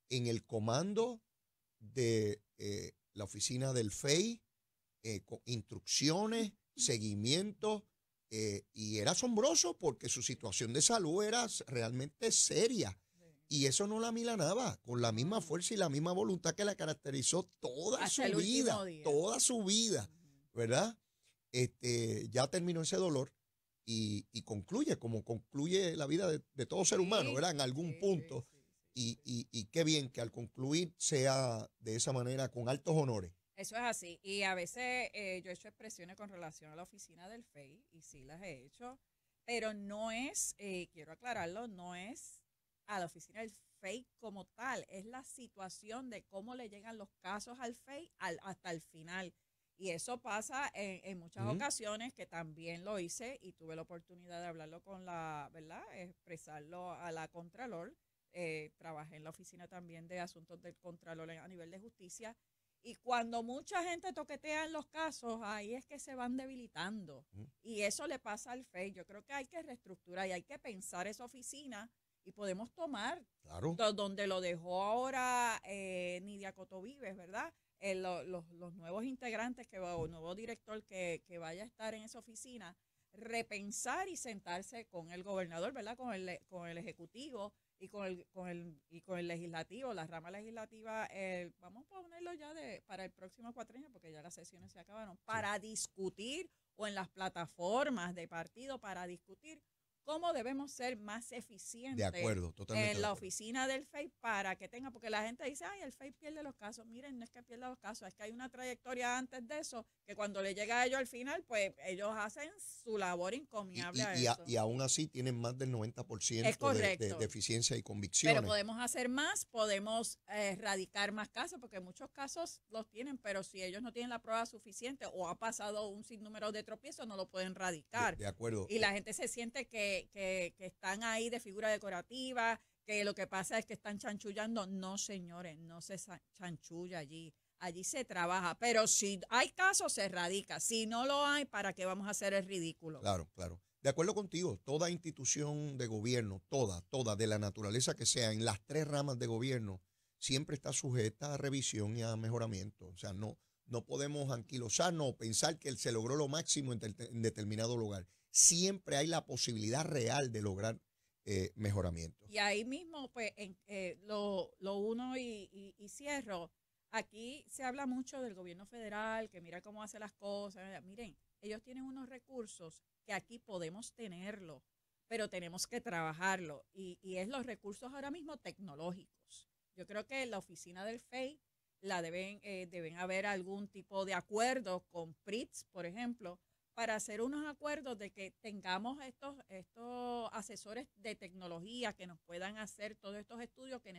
S1: en el comando de eh, la oficina del FEI, eh, con instrucciones, seguimiento eh, y era asombroso porque su situación de salud era realmente seria. Y eso no la milanaba, con la misma fuerza y la misma voluntad que la caracterizó toda su vida, toda su vida, ¿verdad? Este, ya terminó ese dolor y, concluye, como concluye la vida de, todo ser humano, ¿verdad? En algún punto. y, qué bien que al concluir sea de esa manera, con altos honores.
S3: Eso es así. Y a veces eh, yo he hecho expresiones con relación a la oficina del FEI, y sí las he hecho, pero no es, eh, quiero aclararlo, no es a la oficina del FEI como tal, es la situación de cómo le llegan los casos al FEI hasta el final. Y eso pasa en, muchas ocasiones, que también lo hice y tuve la oportunidad de hablarlo con la, ¿verdad? Expresarlo a la Contralor. Eh, trabajé en la oficina también de asuntos del Contralor a nivel de justicia y cuando mucha gente toquetea en los casos, ahí es que se van debilitando. Y eso le pasa al fe Yo creo que hay que reestructurar y hay que pensar esa oficina y podemos tomar donde lo dejó ahora eh, Nidia Cotovives, ¿verdad? Eh, los, los, nuevos integrantes que va, nuevo director que, que, vaya a estar en esa oficina, repensar y sentarse con el gobernador, ¿verdad? Con el, con el ejecutivo y con el, con el, y con el legislativo, la rama legislativa, eh, vamos a ponerlo ya de, para el próximo cuatrienio, porque ya las sesiones se acabaron, para discutir o en las plataformas de partido para discutir cómo debemos ser más eficientes de acuerdo, en la oficina del FEI para que tenga, porque la gente dice, ay, el FEI pierde los casos. Miren, no es que pierda los casos, es que hay una trayectoria antes de eso que cuando le llega a ellos al final, pues ellos hacen su labor encomiable y, aún
S1: así tienen más del 90% de, deficiencia eficiencia y convicción. Pero
S3: podemos hacer más, podemos eh, erradicar más casos, porque muchos casos los tienen, pero si ellos no tienen la prueba suficiente o ha pasado un sinnúmero de tropiezos, no lo pueden radicar. de acuerdo. Y la gente se siente que que, están ahí de figura decorativa, que lo que pasa es que están chanchullando. No, señores, no se chanchulla allí. Allí se trabaja, pero si hay casos se radica. Si no lo hay, ¿para qué vamos a hacer el ridículo?
S1: Claro, claro. De acuerdo contigo, toda institución de gobierno, toda, toda, de la naturaleza que sea, en las tres ramas de gobierno, siempre está sujeta a revisión y a mejoramiento. O sea, no, no podemos anquilosarnos o pensar que se logró lo máximo en determinado lugar siempre hay la posibilidad real de lograr eh, mejoramiento.
S3: Y ahí mismo, pues, en, eh, lo, uno y, cierro. Aquí se habla mucho del gobierno federal, que mira cómo hace las cosas. Miren, ellos tienen unos recursos que aquí podemos tenerlo, pero tenemos que trabajarlo. Y, es los recursos ahora mismo tecnológicos. Yo creo que la oficina del FEI la deben, eh, deben haber algún tipo de acuerdo con PRITS, por ejemplo, para hacer unos acuerdos de que tengamos estos, estos asesores de tecnología que nos puedan hacer todos estos estudios que,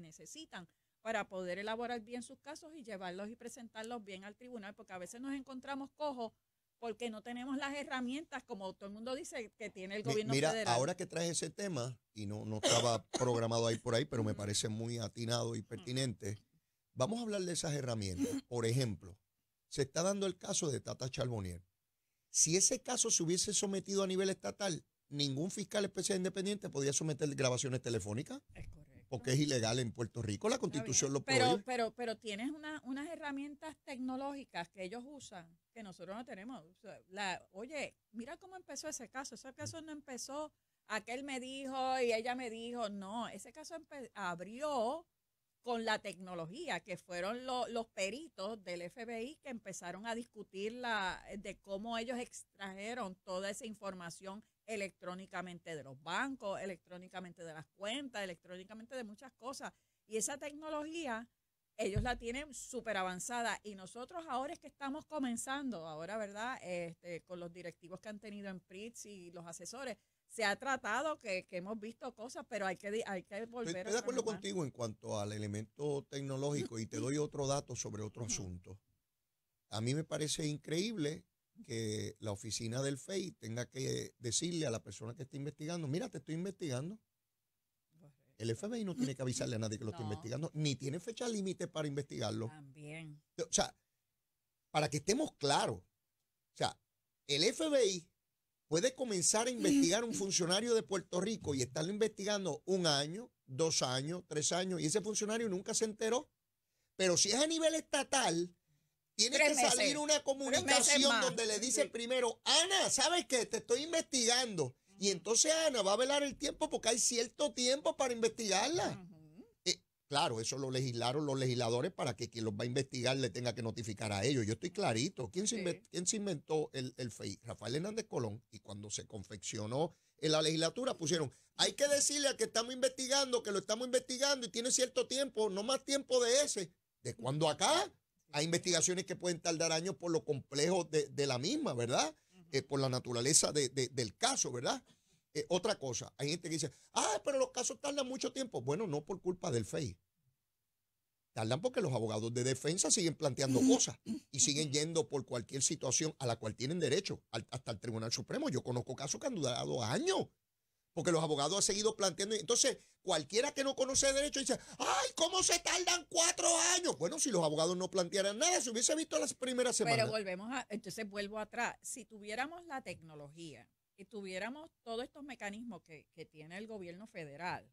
S3: necesitan para poder elaborar bien sus casos y llevarlos y presentarlos bien al tribunal, porque a veces nos encontramos cojos porque no tenemos las herramientas, como todo el mundo dice que tiene el gobierno Mira, ahora que
S1: traes ese tema, y no, no estaba programado ahí por ahí, pero me parece muy atinado y pertinente, vamos a hablar de esas herramientas. Por ejemplo, se está dando el caso de Tata Charbonnier. Si ese caso se hubiese sometido a nivel estatal, ningún fiscal especial independiente podía someter grabaciones telefónicas. Es correcto. Porque es ilegal en Puerto Rico, la constitución lo prohíbe.
S3: Pero, pero, tienes unas herramientas tecnológicas que ellos usan que nosotros no tenemos. oye, mira cómo empezó ese caso. Ese mm. caso no empezó, aquel me dijo y ella me dijo. No, ese caso abrió con la tecnología, que fueron los peritos del FBI que empezaron a discutir la, de cómo ellos extrajeron toda esa información electrónicamente de los bancos, electrónicamente de las cuentas, electrónicamente de muchas cosas. Y esa tecnología, ellos la tienen súper avanzada y nosotros ahora es que estamos comenzando, ahora, ¿verdad? Este, con los directivos que han tenido en PRITS y los asesores, se ha tratado, que, hemos visto cosas, pero hay que, hay que volver Estoy de acuerdo contigo
S1: en cuanto al elemento tecnológico y te doy otro dato sobre otro asunto. A mí me parece increíble que la oficina del FEI tenga que decirle a la persona que está investigando, mira, te estoy investigando. El FBI no tiene que avisarle a nadie que lo está investigando, ni tiene fecha límite para investigarlo.
S3: También.
S1: O sea, para que estemos claros, o sea, el FBI puede comenzar a investigar un funcionario de Puerto Rico y estarlo investigando un año, dos años, tres años, y ese funcionario nunca se enteró. Pero si es a nivel estatal, tiene que salir una comunicación donde le dice primero, Ana, ¿sabes qué? Te estoy investigando. Y entonces Ana va a velar el tiempo porque hay cierto tiempo para investigarla. Claro, eso lo legislaron los legisladores para que quien los va a investigar le tenga que notificar a ellos. Yo estoy clarito. ¿Quién, se, inventó, el, FEI? Rafael Hernández Colón. Y cuando se confeccionó en la legislatura pusieron, hay que decirle a que estamos investigando que lo estamos investigando y tiene cierto tiempo, no más tiempo de ese. ¿De cuando acá? Hay investigaciones que pueden tardar años por lo complejo de, la misma, ¿verdad? Eh, por la naturaleza del caso, ¿verdad? Eh, otra cosa, hay gente que dice, ah, pero los casos tardan mucho tiempo. Bueno, no por culpa del FEI. Tardan porque los abogados de defensa siguen planteando cosas y siguen yendo por cualquier situación a la cual tienen derecho, hasta el Tribunal Supremo. Yo conozco casos que han durado años porque los abogados han seguido planteando. Entonces, cualquiera que no conoce derecho dice, ay, ¿cómo se tardan cuatro años? Bueno, si los abogados no plantearan nada, se hubiese visto las primeras semanas. Pero
S3: volvemos a, entonces vuelvo atrás. Si tuviéramos la tecnología y tuviéramos todos estos mecanismos que, que tiene el gobierno federal,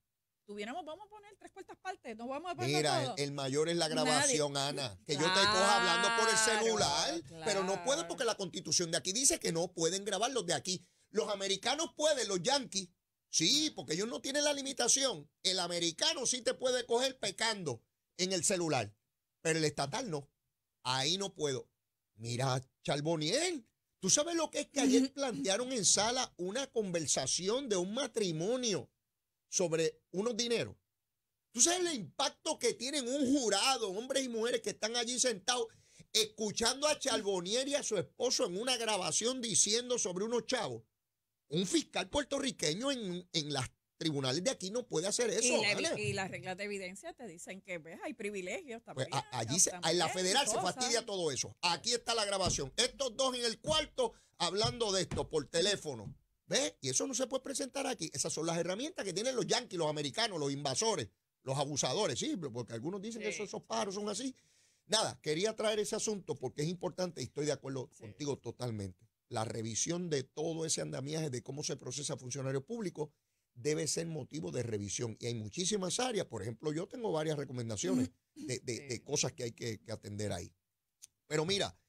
S3: tuviéramos, vamos a poner tres cuartas partes, no vamos
S2: a poner Mira, El, mayor es la grabación, Ana, que yo te cojo hablando por el celular, pero
S1: no puedo porque la constitución de aquí dice que no pueden grabar los de aquí. Los americanos pueden, los yanquis, sí, porque ellos no tienen la limitación. El americano sí te puede coger pecando en el celular, pero el estatal no. Ahí no puedo. Mira, Charboniel, ¿tú sabes lo que es que ayer plantearon en sala una conversación de un matrimonio? sobre unos dineros. ¿Tú sabes el impacto que tienen un jurado, hombres y mujeres que están allí sentados escuchando a Charbonier y a su esposo en una grabación diciendo sobre unos chavos? Un fiscal puertorriqueño en, en las tribunales de aquí no puede hacer eso. Y, las
S3: reglas de evidencia te dicen que hay privilegios pues, también. allí en la federal se fastidia todo eso. Aquí está la
S1: grabación. Estos dos en el cuarto hablando de esto por teléfono. ¿Ves? Y eso no se puede presentar aquí. Esas son las herramientas que tienen los yanquis, los americanos, los invasores, los abusadores, sí, porque algunos dicen que esos, pájaros son así. Nada, quería traer ese asunto porque es importante y estoy de acuerdo contigo totalmente. La revisión de todo ese andamiaje de cómo se procesa funcionario público debe ser motivo de revisión. Y hay muchísimas áreas, por ejemplo, yo tengo varias recomendaciones de, cosas que hay que atender ahí. Pero mira,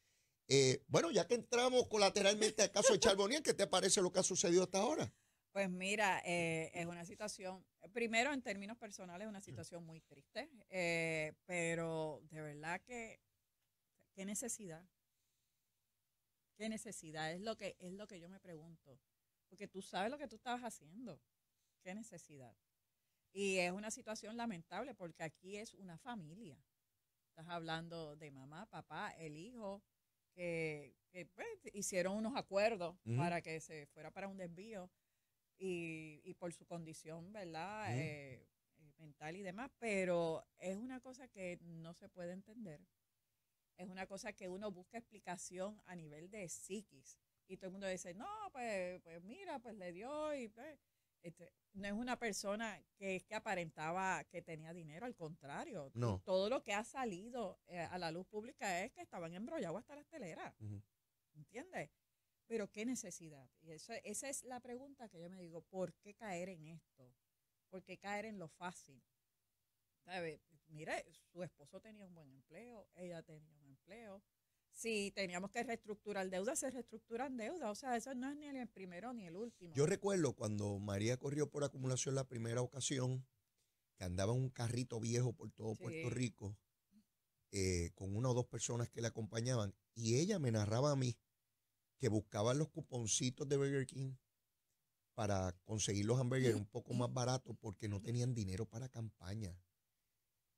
S1: eh, bueno, ya que entramos colateralmente al caso de Charbonnier, ¿qué te parece lo que ha sucedido hasta ahora?
S3: Pues mira, eh, es una situación, primero en términos personales, es una situación muy triste, eh, pero de verdad que, ¿qué necesidad? ¿Qué necesidad? Es lo, que, es lo que yo me pregunto, porque tú sabes lo que tú estabas haciendo, ¿qué necesidad? Y es una situación lamentable porque aquí es una familia. Estás hablando de mamá, papá, el hijo, que, que pues, hicieron unos acuerdos para que se fuera para un desvío y, por su condición, ¿verdad? Eh, eh, mental y demás, pero es una cosa que no se puede entender. Es una cosa que uno busca explicación a nivel de psiquis. Y todo el mundo dice, no, pues, pues mira, pues le dio y... Pues, este, no es una persona que es que aparentaba que tenía dinero, al contrario. Todo lo que ha salido eh, a la luz pública es que estaban embrollados hasta la teleras. ¿Entiendes? Pero qué necesidad. Y eso, esa es la pregunta que yo me digo, ¿por qué caer en esto? ¿Por qué caer en lo fácil? Mire, su esposo tenía un buen empleo, ella tenía un empleo, si teníamos que reestructurar deuda se reestructuran deuda O sea, eso no es ni el primero ni el último.
S1: Yo recuerdo cuando María corrió por acumulación la primera ocasión, que andaba en un carrito viejo por todo Puerto Rico, eh, con una o dos personas que la acompañaban, y ella me narraba a mí que buscaba los cuponcitos de Burger King para conseguir los hamburguesas un poco más baratos porque no tenían dinero para campaña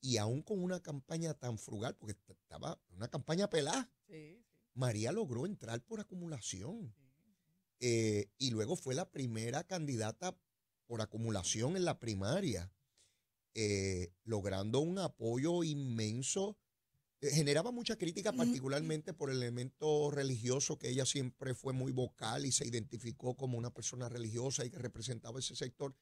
S1: y aún con una campaña tan frugal, porque estaba una campaña pelada, María logró entrar por acumulación. Eh, y luego fue la primera candidata por acumulación en la primaria, eh, logrando un apoyo inmenso. Eh, generaba mucha crítica, particularmente por el elemento religioso, que ella siempre fue muy vocal y se identificó como una persona religiosa y que representaba ese sector.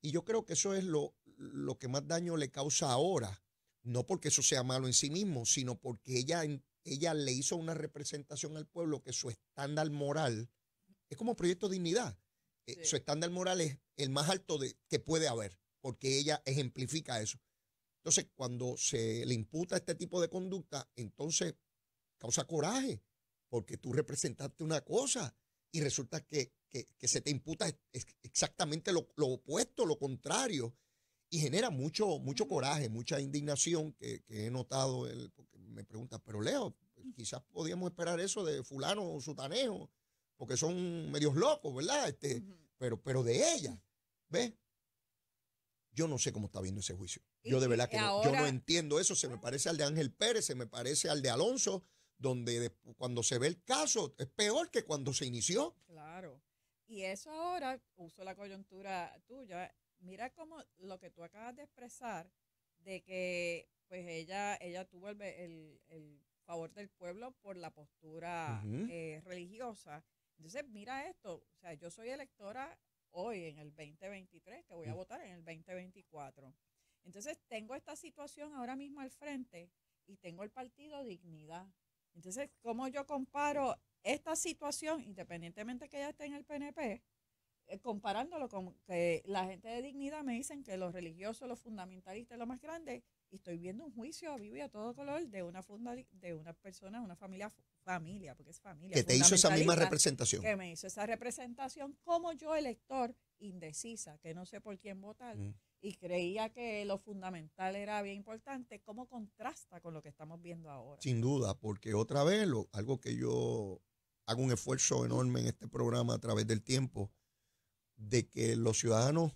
S1: Y yo creo que eso es lo lo que más daño le causa ahora, no porque eso sea malo en sí mismo, sino porque ella, ella le hizo una representación al pueblo que su estándar moral es como proyecto de dignidad. Eh, su estándar moral es el más alto de, que puede haber, porque ella ejemplifica eso. Entonces, cuando se le imputa este tipo de conducta, entonces causa coraje, porque tú representaste una cosa y resulta que, se te imputa exactamente lo, opuesto, lo contrario y genera mucho, mucho coraje, mucha indignación que, he notado. El, me pregunta pero Leo, quizás podíamos esperar eso de fulano o sutanejo, porque son medios locos, ¿verdad? Este, pero, pero de ella, ¿ves? Yo no sé cómo está viendo ese juicio. Yo de verdad que no, yo no entiendo eso. Se me parece al de Ángel Pérez, se me parece al de Alonso, donde cuando se ve el caso es peor que cuando se inició.
S3: Claro. Y eso ahora, uso la coyuntura tuya, mira cómo lo que tú acabas de expresar, de que pues ella, ella tuvo el, favor del pueblo por la postura eh, religiosa. Entonces, mira esto, o sea, yo soy electora hoy en el 2023, que voy a votar en el 2024. Entonces, tengo esta situación ahora mismo al frente y tengo el partido Dignidad. Entonces, ¿cómo yo comparo esta situación, independientemente que ella esté en el PNP, eh, comparándolo con que la gente de dignidad me dicen que los religiosos, los fundamentalistas, lo más grande, y estoy viendo un juicio a vivo y a todo color de una funda, de una persona, una familia, familia, porque es familia. Que te hizo esa misma representación. Que me hizo esa representación como yo, elector, indecisa, que no sé por quién votar. Mm. y creía que lo fundamental era bien importante, ¿cómo contrasta con lo que estamos viendo ahora? Sin
S1: duda, porque otra vez, lo, algo que yo hago un esfuerzo enorme en este programa a través del tiempo, de que los ciudadanos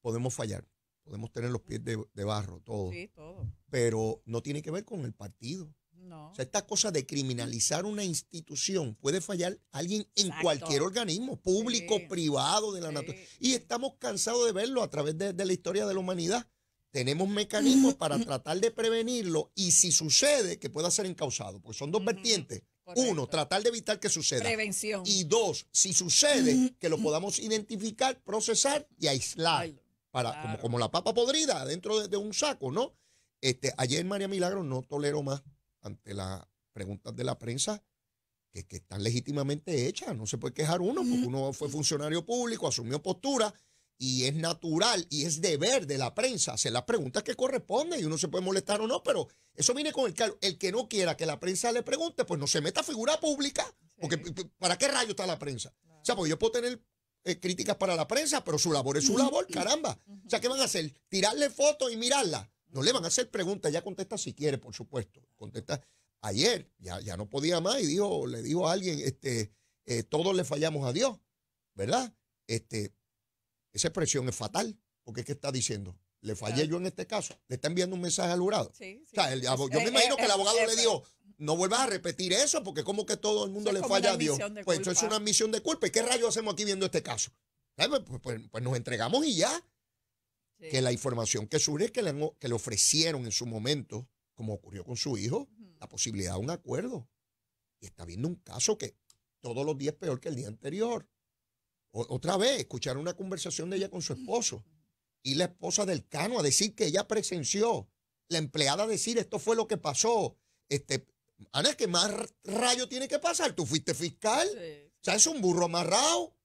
S1: podemos fallar, podemos tener los pies de, barro, todo. Sí, todo. Pero no tiene que ver con el partido. No. O sea, esta cosa de criminalizar una institución puede fallar alguien en cualquier organismo, público, privado, de la naturaleza. Y estamos cansados de verlo a través de, la historia de la humanidad. Tenemos mecanismos para tratar de prevenirlo y si sucede, que pueda ser encausado, porque son dos vertientes. Uno, tratar de evitar que suceda. Prevención. Y dos, si sucede, que lo podamos identificar, procesar y aislar. para, como, como, la papa podrida dentro de, un saco, ¿no? Este, ayer María Milagro no toleró más ante las preguntas de la prensa que, que están legítimamente hechas. No se puede quejar uno, porque uno fue funcionario público, asumió postura y es natural y es deber de la prensa hacer las preguntas que corresponden y uno se puede molestar o no, pero eso viene con el cargo. El que no quiera que la prensa le pregunte, pues no se meta a figura pública, porque ¿para qué rayo está la prensa? O sea, pues yo puedo tener eh, críticas para la prensa, pero su labor es su labor, caramba. O sea, ¿qué van a hacer? ¿Tirarle fotos y mirarla? No le van a hacer preguntas, ya contesta si quiere, por supuesto. Contesta ayer, ya, ya no podía más y dijo, le dijo a alguien, este, eh, todos le fallamos a Dios, ¿verdad? Este, esa expresión es fatal, porque es que está diciendo, le fallé yo en este caso, le está enviando un mensaje al jurado. O sea, yo me imagino que el abogado le dijo, no vuelvas a repetir eso, porque como que todo el mundo le falla a Dios. Pues eso es una admisión de culpa. ¿Y qué rayos hacemos aquí viendo este caso? Pues, pues, pues, pues, nos entregamos y ya. Que la información que surge, que le, que le ofrecieron en su momento, como ocurrió con su hijo, la posibilidad de un acuerdo. Y está viendo un caso que todos los días es peor que el día anterior otra vez, escucharon una conversación de ella con su esposo y la esposa del Cano a decir que ella presenció, la empleada a decir esto fue lo que pasó. Este, Ana, que más rayo tiene que pasar? Tú fuiste fiscal, o sea, es un burro amarrado.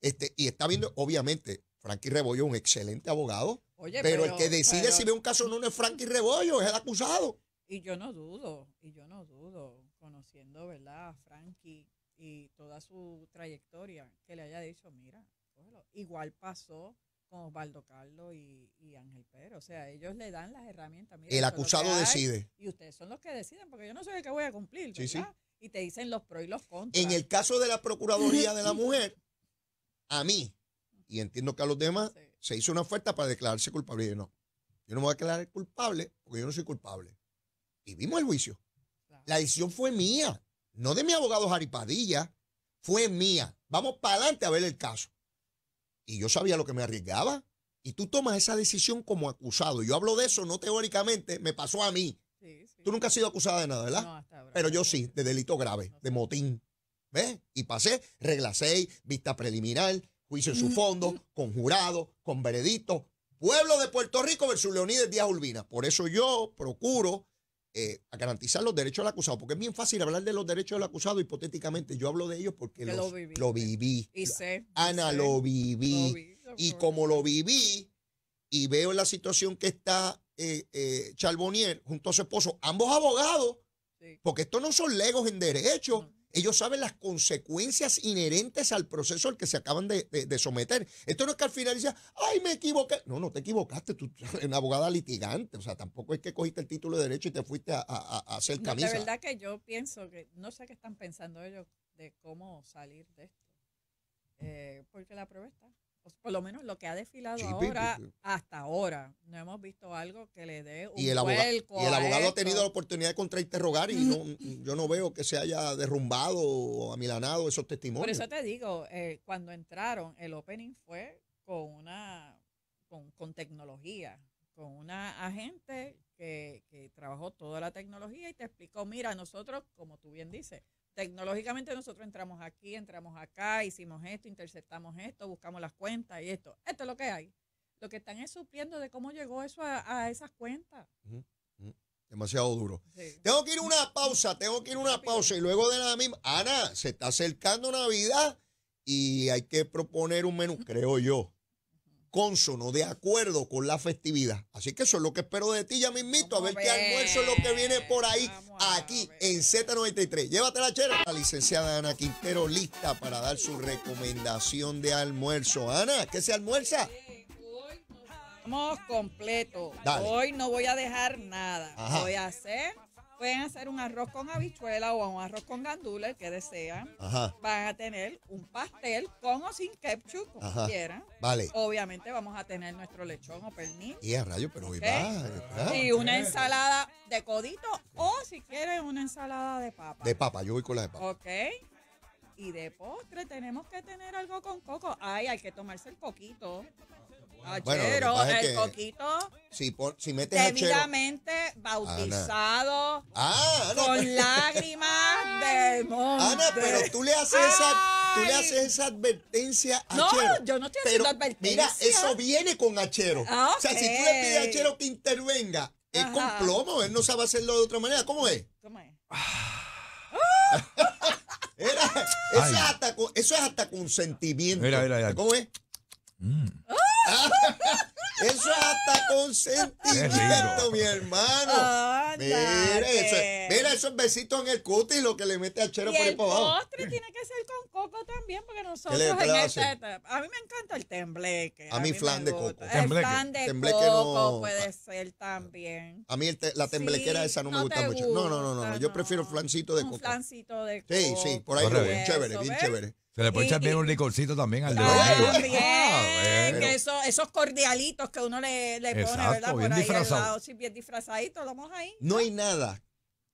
S1: Este, y está viendo, obviamente, Frankie Rebollo un excelente abogado, pero, el que decide si ve
S3: un caso no, no es Frankie Rebollo, es el acusado. Y yo no dudo, y yo no dudo, conociendo, ¿verdad? A Frankie, y toda su trayectoria, que le haya dicho, mira, Igual pasó con Osvaldo Carlos y, Ángel Pérez. O sea, ellos le dan las herramientas. el acusado decide. Y ustedes son los que deciden, porque yo no soy el que voy a cumplir. Y te dicen los pros y los contras. En el caso de la Procuraduría de
S1: la Mujer, a mí, y entiendo que a los demás, se hizo una oferta para declararse culpable. Y no, yo no me voy a declarar culpable porque yo no soy culpable. Y vimos el juicio. La decisión fue mía no de mi abogado Jari Padilla, fue mía. Vamos para adelante a ver el caso. Y yo sabía lo que me arriesgaba. Y tú tomas esa decisión como acusado. Yo hablo de eso, no teóricamente, me pasó a mí. Tú nunca has sido acusada de nada, ¿verdad? Pero yo sí, de delito grave, de motín. ¿Ves? Y pasé regla 6, vista preliminar, juicio en su mm. fondo, con jurado, con veredicto. Pueblo de Puerto Rico versus Leonidas Díaz Urbina. Por eso yo procuro eh, a garantizar los derechos del acusado, porque es bien fácil hablar de los derechos del acusado hipotéticamente. Yo hablo de ellos porque lo, viví.
S3: Ana, lo
S1: viví. y como lo viví y veo la situación que está eh, eh Charbonnier junto a su esposo, ambos abogados, porque estos no son legos en derecho. Ellos saben las consecuencias inherentes al proceso al que se acaban de, someter. Esto no es que al final dice, ay, me equivoqué. No, no te equivocaste, tú eres una abogada litigante. O sea, tampoco es que cogiste el título de derecho y te fuiste a, hacer camisa. la verdad
S3: que yo pienso que no sé qué están pensando ellos de cómo salir de esto. Eh, porque la prueba está. Pues, por lo menos lo que ha desfilado ahora, hasta ahora, no hemos visto algo que le dé un y el abogado, Y el abogado ha
S1: tenido la oportunidad de contrainterrogar y yo no veo que se haya derrumbado o amilanado esos testimonios. Por eso
S3: te digo, eh, cuando entraron, el opening fue con una, con, tecnología, con una agente que, que trabajó toda la tecnología y te explicó, mira, nosotros, como tú bien dices, tecnológicamente nosotros entramos aquí, entramos acá, hicimos esto, interceptamos esto, buscamos las cuentas y esto. Esto es lo que hay. Lo que están es supiendo de cómo llegó eso a, esas cuentas.
S1: Demasiado duro. Tengo que ir a una pausa, tengo que ir a una pausa y luego de nada mismo, Ana, se está acercando Navidad y hay que proponer un menú, creo yo consono, de acuerdo con la festividad. Así que eso es lo que espero de ti ya mismito, a ver, qué almuerzo es lo que viene por ahí, aquí en Z93. la chera. La licenciada Ana Quintero lista para dar su recomendación de almuerzo. Ana, ¿qué se
S3: almuerza? Estamos completos. Hoy no voy a dejar nada. Voy a hacer Pueden hacer un arroz con habichuela o un arroz con gandula, el que desean. Ajá. Van a tener un pastel con o sin ketchup, como quieran. Vale. Obviamente vamos a tener nuestro lechón o pernil. Y a rayo, pero hoy Y una ensalada de codito o si quieren una ensalada de papa.
S1: De papa, yo voy con la de papa.
S3: Ok. Y de postre tenemos que tener algo con coco. Ay, hay que tomarse el coquito. Bueno,
S1: Achero, el poquito coquito Si, si metes debidamente
S3: bautizado Ah, con pues. lágrimas de monte. Ana, pero tú le haces esa, tú le haces esa advertencia a No, yo no estoy Pero, haciendo
S1: Mira, eso viene con Achero. Ah, o sea, si tú le pides a Achero que intervenga, es con plomo, él no sabe hacerlo de otra manera. ¿Cómo es? ¿Cómo es? Ah. eso, es hasta eso es hasta consentimiento. Mira, mira, mira. ¿Cómo es? Mm. Eso es hasta consentimiento, mi hermano. mira, eso esos besitos en el cutis, lo que le mete al chero por el para postre
S3: tiene que ser con coco también, porque nosotros en esta A mí me encanta el tembleque.
S1: A, mí, flan de coco. Tembleque. El flan de coco no, puede
S3: ah. ser también. A mí
S1: la temblequera esa no, me gusta, mucho. No, no, no, no, Yo prefiero flancito de Un coco.
S3: Flancito de coco. Sí,
S1: sí, por ahí. Bien chévere, bien chévere.
S2: Se le puede echar bien un
S1: licorcito también al de
S3: ah, esos cordialitos que uno le, le pone, ¿verdad? Por ahí disfrazado. al lado, sí, bien disfrazadito, lo vamos ahí.
S1: No hay nada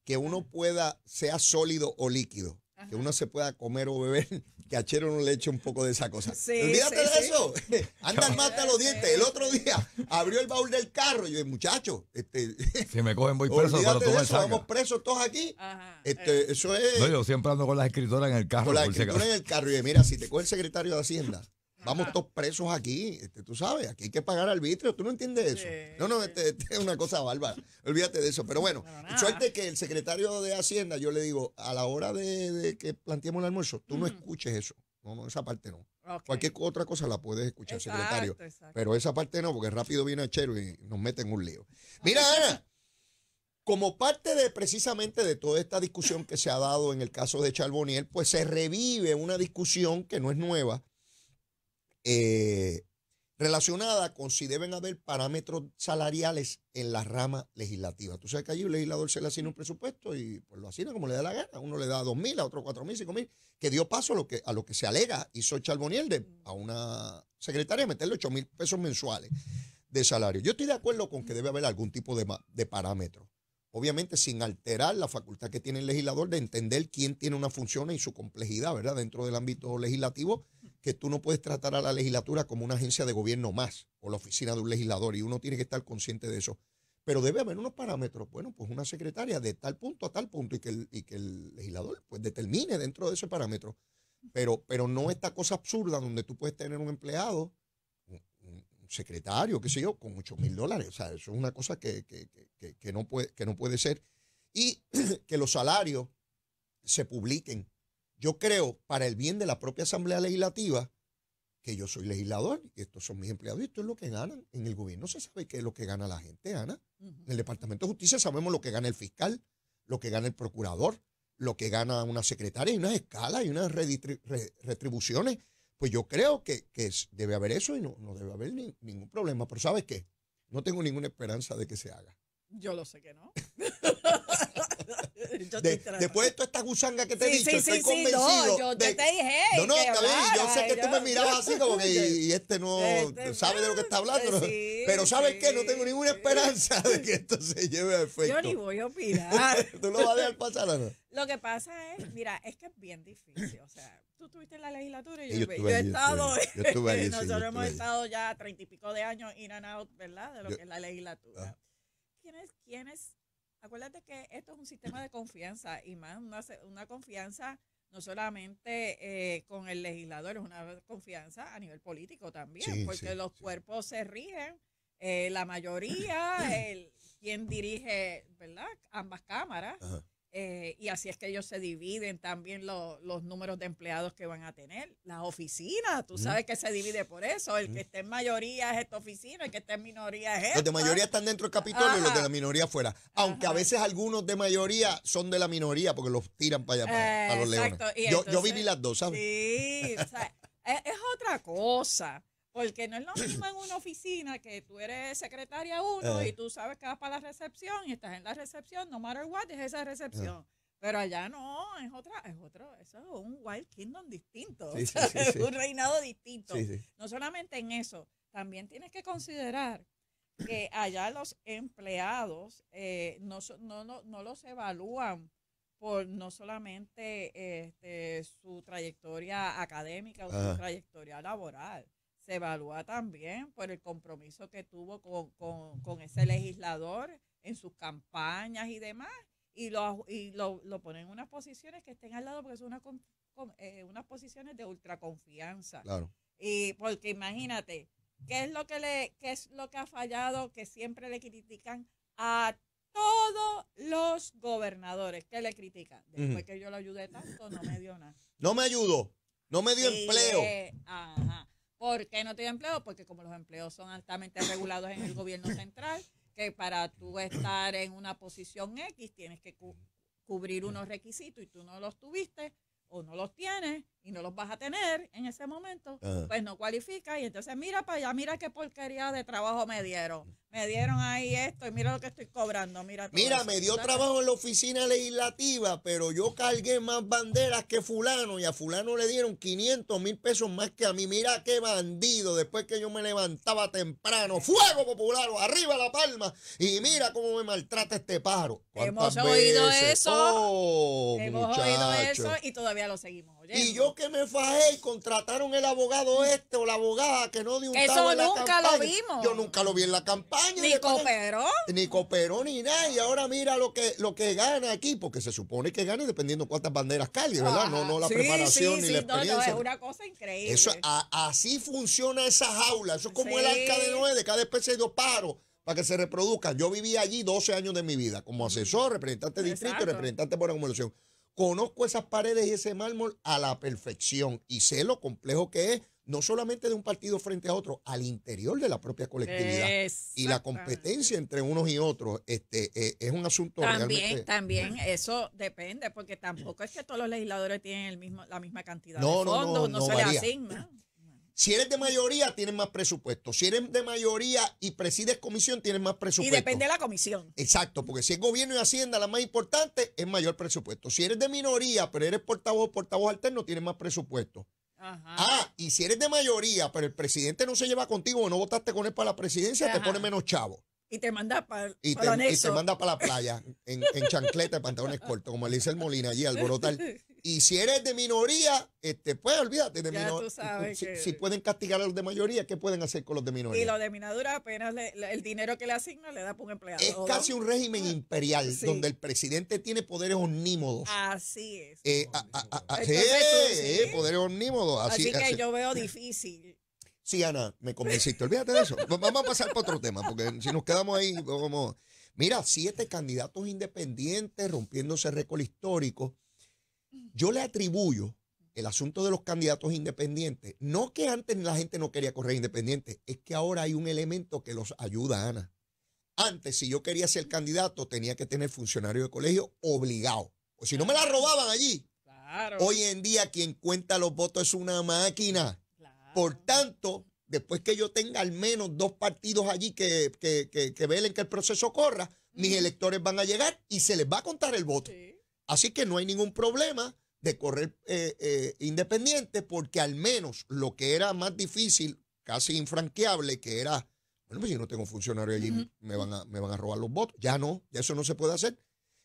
S1: que uno pueda, sea sólido o líquido, que uno se pueda comer o beber que a Chero no le eche un poco de esa cosa. Sí, Olvídate de
S3: eso. eso.
S1: Anda a los dientes. El otro día abrió el baúl del carro y yo, muchacho, este, si me cogen voy preso, pero de eso. Vamos presos todos aquí. Ajá, este, eh. Eso es. No, yo siempre ando con las escritoras en el carro. Con las escritoras en el carro. Y mira, si te coge el secretario de Hacienda Vamos ah. todos presos aquí, este, tú sabes, aquí hay que pagar arbitrio, tú no entiendes eso. no, no, este, este es una cosa bárbara, olvídate de eso. Pero bueno, suerte que el secretario de Hacienda, yo le digo, a la hora de, que planteemos el almuerzo, tú no escuches eso, no, no, esa parte no. Cualquier otra cosa la puedes escuchar, secretario. Pero esa parte no, porque rápido viene el chero y nos meten en un lío. Mira, Ana, como parte de precisamente de toda esta discusión que se ha dado en el caso de Charboniel, pues se revive una discusión que no es nueva, eh, relacionada con si deben haber parámetros salariales en la rama legislativa. Tú sabes que allí un legislador se le asigna un presupuesto y pues lo asigna como le da la gana. Uno le da dos mil, a otro cuatro mil, cinco mil, que dio paso a lo que, a lo que se alega, hizo Charboniel de a una secretaria meterle ocho mil pesos mensuales de salario. Yo estoy de acuerdo con que debe haber algún tipo de, de parámetro. Obviamente sin alterar la facultad que tiene el legislador de entender quién tiene una función y su complejidad, ¿verdad? Dentro del ámbito legislativo que tú no puedes tratar a la legislatura como una agencia de gobierno más o la oficina de un legislador y uno tiene que estar consciente de eso. Pero debe haber unos parámetros, bueno, pues una secretaria de tal punto a tal punto y que el, que el legislador pues determine dentro de ese parámetro. Pero, pero no esta cosa absurda donde tú puedes tener un empleado, un, secretario, qué sé yo, con 8 mil dólares. O sea, eso es una cosa que, no puede, que no puede ser. Y que los salarios se publiquen yo creo, para el bien de la propia Asamblea Legislativa, que yo soy legislador y estos son mis empleados y esto es lo que ganan. En el gobierno se sabe qué es lo que gana la gente, Ana. En el Departamento de Justicia sabemos lo que gana el fiscal, lo que gana el procurador, lo que gana una secretaria. y unas escalas, y unas retribuciones. Pues yo creo que, debe haber eso y no, debe haber ningún problema. Pero ¿sabes qué? No tengo ninguna esperanza de que se haga.
S3: Yo lo sé que no.
S1: después de toda esta gusanga que te he dicho, estoy convencido. No, yo te
S3: dije. No, no, yo sé que tú me mirabas así como que y,
S1: este no este sabe de lo que está hablando. pero ¿sabes qué? No tengo ninguna esperanza de que esto se lleve a
S3: efecto. Yo ni voy a opinar. ¿Tú lo vas a dejar pasar no? Lo que pasa es, mira, es que es bien difícil. O sea, tú estuviste en la legislatura y yo, yo, he estado. Yo estuve nosotros hemos estado ya treinta y pico de años in and out, ¿verdad? De lo que es la legislatura. Ah. ¿Quiénes, ¿quién es acuérdate que esto es un sistema de confianza y más una, una confianza no solamente eh, con el legislador, es una confianza a nivel político también, porque los cuerpos se rigen, eh, la mayoría, el, quien dirige, ¿verdad? Ambas cámaras. Eh, y así es que ellos se dividen también los números de empleados que van a tener. Las oficinas, tú sabes que se divide por eso. El que esté en mayoría es esta oficina, el que esté en minoría es esta. Los de mayoría
S1: están dentro del Capitolio y los de la minoría fuera. Aunque a veces algunos de mayoría son de la minoría porque los tiran para allá, para, los leones. Yo, viví las dos, ¿sabes?
S3: Sí, o sea, e, es otra cosa. Porque no es lo mismo en una oficina que tú eres secretaria uno eh. y tú sabes que vas para la recepción y estás en la recepción, no matter what, es esa recepción. Eh. Pero allá no, es otra, es otro, eso es un Wild Kingdom distinto, un reinado distinto. No solamente en eso, también tienes que considerar que allá los empleados eh, no, los evalúan por no solamente este, su trayectoria académica o su trayectoria laboral se evalúa también por el compromiso que tuvo con, ese legislador en sus campañas y demás, y lo, y lo, ponen en unas posiciones que estén al lado porque son unas, eh, unas posiciones de ultraconfianza. Claro. Y porque imagínate, ¿qué es lo que le, es lo que ha fallado que siempre le critican a todos los gobernadores ¿Qué le critican? Después que yo lo ayudé tanto, no me dio nada.
S1: No me ayudó, no me dio empleo. Eh,
S3: ajá. ¿Por qué no tiene empleo? Porque como los empleos son altamente regulados en el gobierno central, que para tú estar en una posición X tienes que cubrir unos requisitos y tú no los tuviste, o no los tienes y no los vas a tener en ese momento, pues no cualifica. Y entonces mira para allá, mira qué porquería de trabajo me dieron. Me dieron ahí esto y mira lo que estoy cobrando. Mira, mira me dio trabajo
S1: en la oficina legislativa, pero yo cargué más banderas que fulano y a fulano le dieron 500 mil pesos más que a mí. Mira qué bandido, después que yo me levantaba temprano, fuego popular, arriba la palma y mira cómo me maltrata este pájaro Hemos oído eso.
S3: Oh, y todavía lo seguimos Y
S1: yo que me fajé y contrataron el abogado este o la abogada que no dio un Eso nunca lo vimos. Yo nunca lo vi en la
S3: campaña. Ni cooperó.
S1: Ni cooperó ni nada. Y ahora mira lo que, lo que gana aquí, porque se supone que gane dependiendo cuántas banderas cargue, ¿verdad? No, no la preparación ni la experiencia. No, es
S3: una cosa increíble. Eso,
S1: así funciona esa jaula. Eso es como el arca de nueve, de cada especie de paro para que se reproduzcan. Yo viví allí 12 años de mi vida como asesor, representante de distrito representante por la acumulación. Conozco esas paredes y ese mármol a la perfección y sé lo complejo que es, no solamente de un partido frente a otro, al interior de la propia colectividad. Y la competencia entre unos y otros este, eh, es un asunto también,
S3: También, eso depende, porque tampoco es que todos los legisladores tienen el mismo, la misma cantidad de fondos, no, no, se asigna.
S1: Si eres de mayoría, tienes más presupuesto. Si eres de mayoría y presides comisión, tienes más presupuesto. Y depende de la comisión. Exacto, porque si es gobierno y hacienda la más importante, es mayor presupuesto. Si eres de minoría, pero eres portavoz portavoz alterno, tienes más presupuesto.
S3: Ajá. Ah,
S1: y si eres de mayoría, pero el presidente no se lleva contigo o no votaste con él para la presidencia, te pone menos chavo.
S3: Y te manda para y, te manda para
S1: la playa, en, en chancleta y pantalones cortos, como le dice el Molina allí, alborotar. Y si eres de minoría, este, pues olvídate de minoría. Si, pueden castigar a los de mayoría, ¿qué pueden hacer con los de minoría? Y los
S3: de minadura apenas el dinero que le asignan le da por un empleado. Es casi
S1: un régimen ah, imperial donde el presidente tiene poderes omnímodos.
S3: Así es.
S1: poderes omnímodos. Así, así que yo
S3: veo difícil.
S1: Sí, Ana, me convenciste. Olvídate de eso. Vamos a pasar para otro tema, porque si nos quedamos ahí, como. Mira, siete candidatos independientes rompiéndose récord histórico. Yo le atribuyo el asunto de los candidatos independientes. No que antes la gente no quería correr independiente, es que ahora hay un elemento que los ayuda, Ana. Antes, si yo quería ser candidato, tenía que tener funcionario de colegio obligado. Pues si no me la robaban allí. Hoy en día, quien cuenta los votos es una máquina. Por tanto, después que yo tenga al menos dos partidos allí que, que, velen que el proceso corra, mis electores van a llegar y se les va a contar el voto. Así que no hay ningún problema de correr eh, eh, independiente porque al menos lo que era más difícil, casi infranqueable, que era, bueno, pues si no tengo funcionario allí, me, van a, me van a robar los votos. Ya no, ya eso no se puede hacer.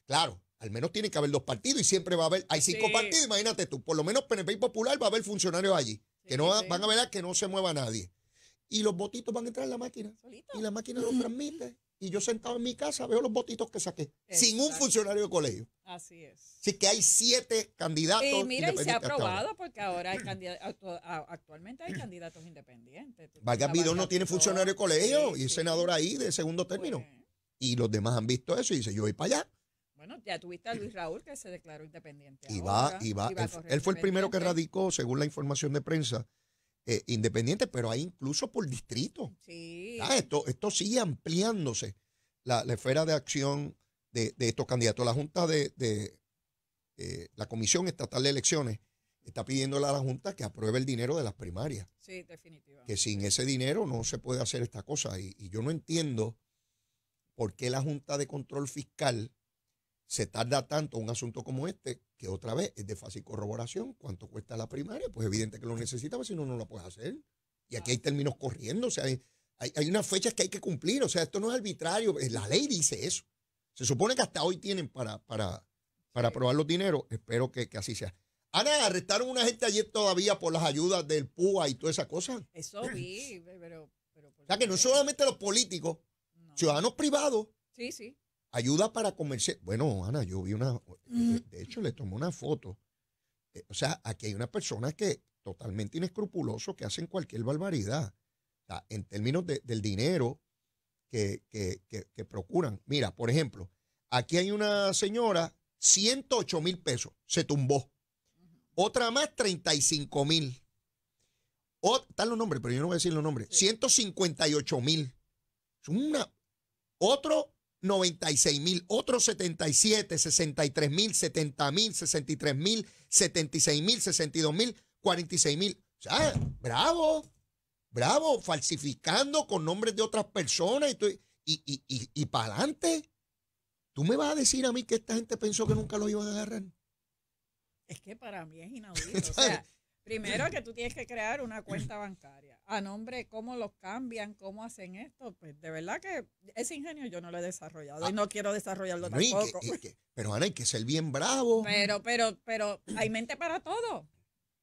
S1: Claro, al menos tiene que haber dos partidos y siempre va a haber, hay cinco partidos, imagínate tú, por lo menos PNP Popular va a haber funcionarios allí, que no van a ver que no se mueva nadie. Y los votitos van a entrar en la máquina. Y la máquina los transmite y yo sentado en mi casa veo los botitos que saqué, sin un funcionario de colegio.
S3: Así es.
S1: Así que hay siete candidatos. Y mira, y se ha aprobado
S3: porque ahora hay actualmente hay candidatos independientes.
S1: Vargas Vidón no tiene funcionario de colegio y senador ahí de segundo pues, término. Y los demás han visto eso y dice yo voy para allá.
S3: Bueno, ya tuviste a Luis Raúl que se declaró independiente. Y va, y va. él fue el primero que
S1: radicó, según la información de prensa, eh, independientes, pero hay incluso por distrito.
S3: Sí. Ah,
S1: esto, esto sigue ampliándose la, esfera de acción de, estos candidatos. La Junta de, la Comisión Estatal de Elecciones está pidiéndole a la Junta que apruebe el dinero de las primarias. Sí, definitivamente. Que sin ese dinero no se puede hacer esta cosa. Y, y yo no entiendo por qué la Junta de Control Fiscal se tarda tanto un asunto como este que otra vez es de fácil corroboración, cuánto cuesta la primaria, pues evidente que lo necesitaba si no, no lo puedes hacer. Y aquí hay términos corriendo, o sea, hay, unas fechas que hay que cumplir, o sea, esto no es arbitrario, eh, la ley dice eso. Se supone que hasta hoy tienen para, para, para aprobar los dineros, espero que, así sea. Ana, arrestaron una gente ayer todavía por las ayudas del PUA y todas esas cosas Eso
S3: sí, pero...
S1: o sea, que no solamente los políticos, ciudadanos privados. Sí, sí. Ayuda para comerciar. Bueno, Ana, yo vi una. De hecho, le tomé una foto. Eh, o sea, aquí hay una persona que totalmente inescrupuloso que hacen cualquier barbaridad. en términos del dinero que, procuran. Mira, por ejemplo, aquí hay una señora, 108 mil pesos, se tumbó. Otra más, 35 mil. Están los nombres, pero yo no voy a decir los nombres. 158 mil. Es Una. Otro, 96 mil, otros 77, 63 mil, 70 mil, 63 mil, 76 mil, 62 mil, 46 mil. O ah, sea, bravo, bravo, falsificando con nombres de otras personas y, para adelante. ¿Tú me vas a decir a mí que esta gente pensó que nunca lo iba a agarrar?
S3: Es que para mí es inaudito. o sea, Primero que tú tienes que crear una cuenta bancaria. A nombre, cómo los cambian, cómo hacen esto. Pues de verdad que ese ingenio yo no lo he desarrollado y ah. no quiero desarrollarlo tampoco.
S1: pero Ana, hay que ser bien bravo.
S3: Pero, pero, pero hay mente para todo.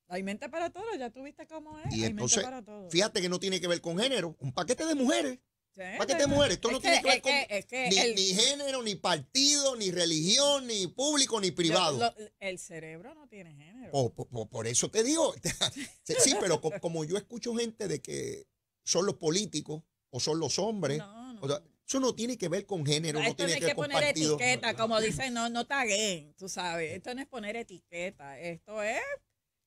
S3: Hay mente para todo, ya tuviste cómo es. Y hay entonces, mente para todo.
S1: Fíjate que no tiene que ver con género. Un paquete de mujeres
S3: ¿Para qué te mueres? Esto no tiene que ver con ni, género,
S1: ni partido, ni religión, ni público, ni privado.
S3: el cerebro no tiene género.
S1: Oh, por, eso te digo. sí, pero como yo escucho gente de que son los políticos o son los hombres, eso no tiene que ver con género, no, que Esto no es poner etiqueta,
S3: como dicen, no, no taguen, tú sabes. Esto no es poner etiqueta, esto es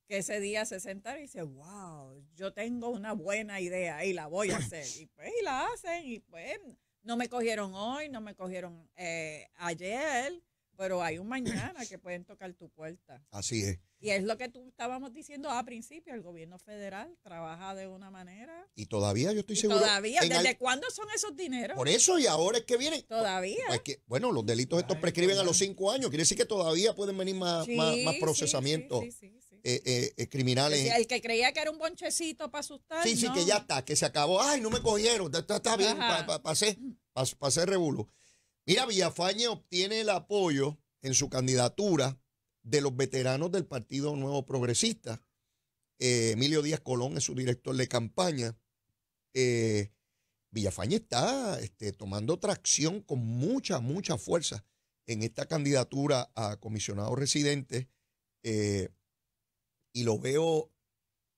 S3: que ese día se sentara y dice, wow, yo tengo una buena idea y la voy a hacer. Y pues y la hacen y pues no me cogieron hoy, no me cogieron eh, ayer, pero hay un mañana que pueden tocar tu puerta. Así es. Y es lo que tú estábamos diciendo a principio, el gobierno federal trabaja de una manera.
S1: Y todavía yo estoy seguro. Todavía, ¿desde
S3: cuándo son esos dineros? Por eso y ahora es que vienen. Todavía. Pues,
S1: bueno, los delitos estos prescriben a los cinco años, quiere decir que todavía pueden venir más, procesamiento. Sí, sí, eh, eh, eh, criminales.
S3: el que creía que era un bonchecito para asustar. Sí, sí, que ya
S1: está, que se acabó. Ay, no me cogieron, está, está bien, para pasé, pasé Mira, Villafañe obtiene el apoyo en su candidatura de los veteranos del Partido Nuevo Progresista. Emilio Díaz Colón es su director de campaña. Villafaña Villafañe está este, tomando tracción con mucha, mucha fuerza en esta candidatura a comisionado residente. Eh, y lo veo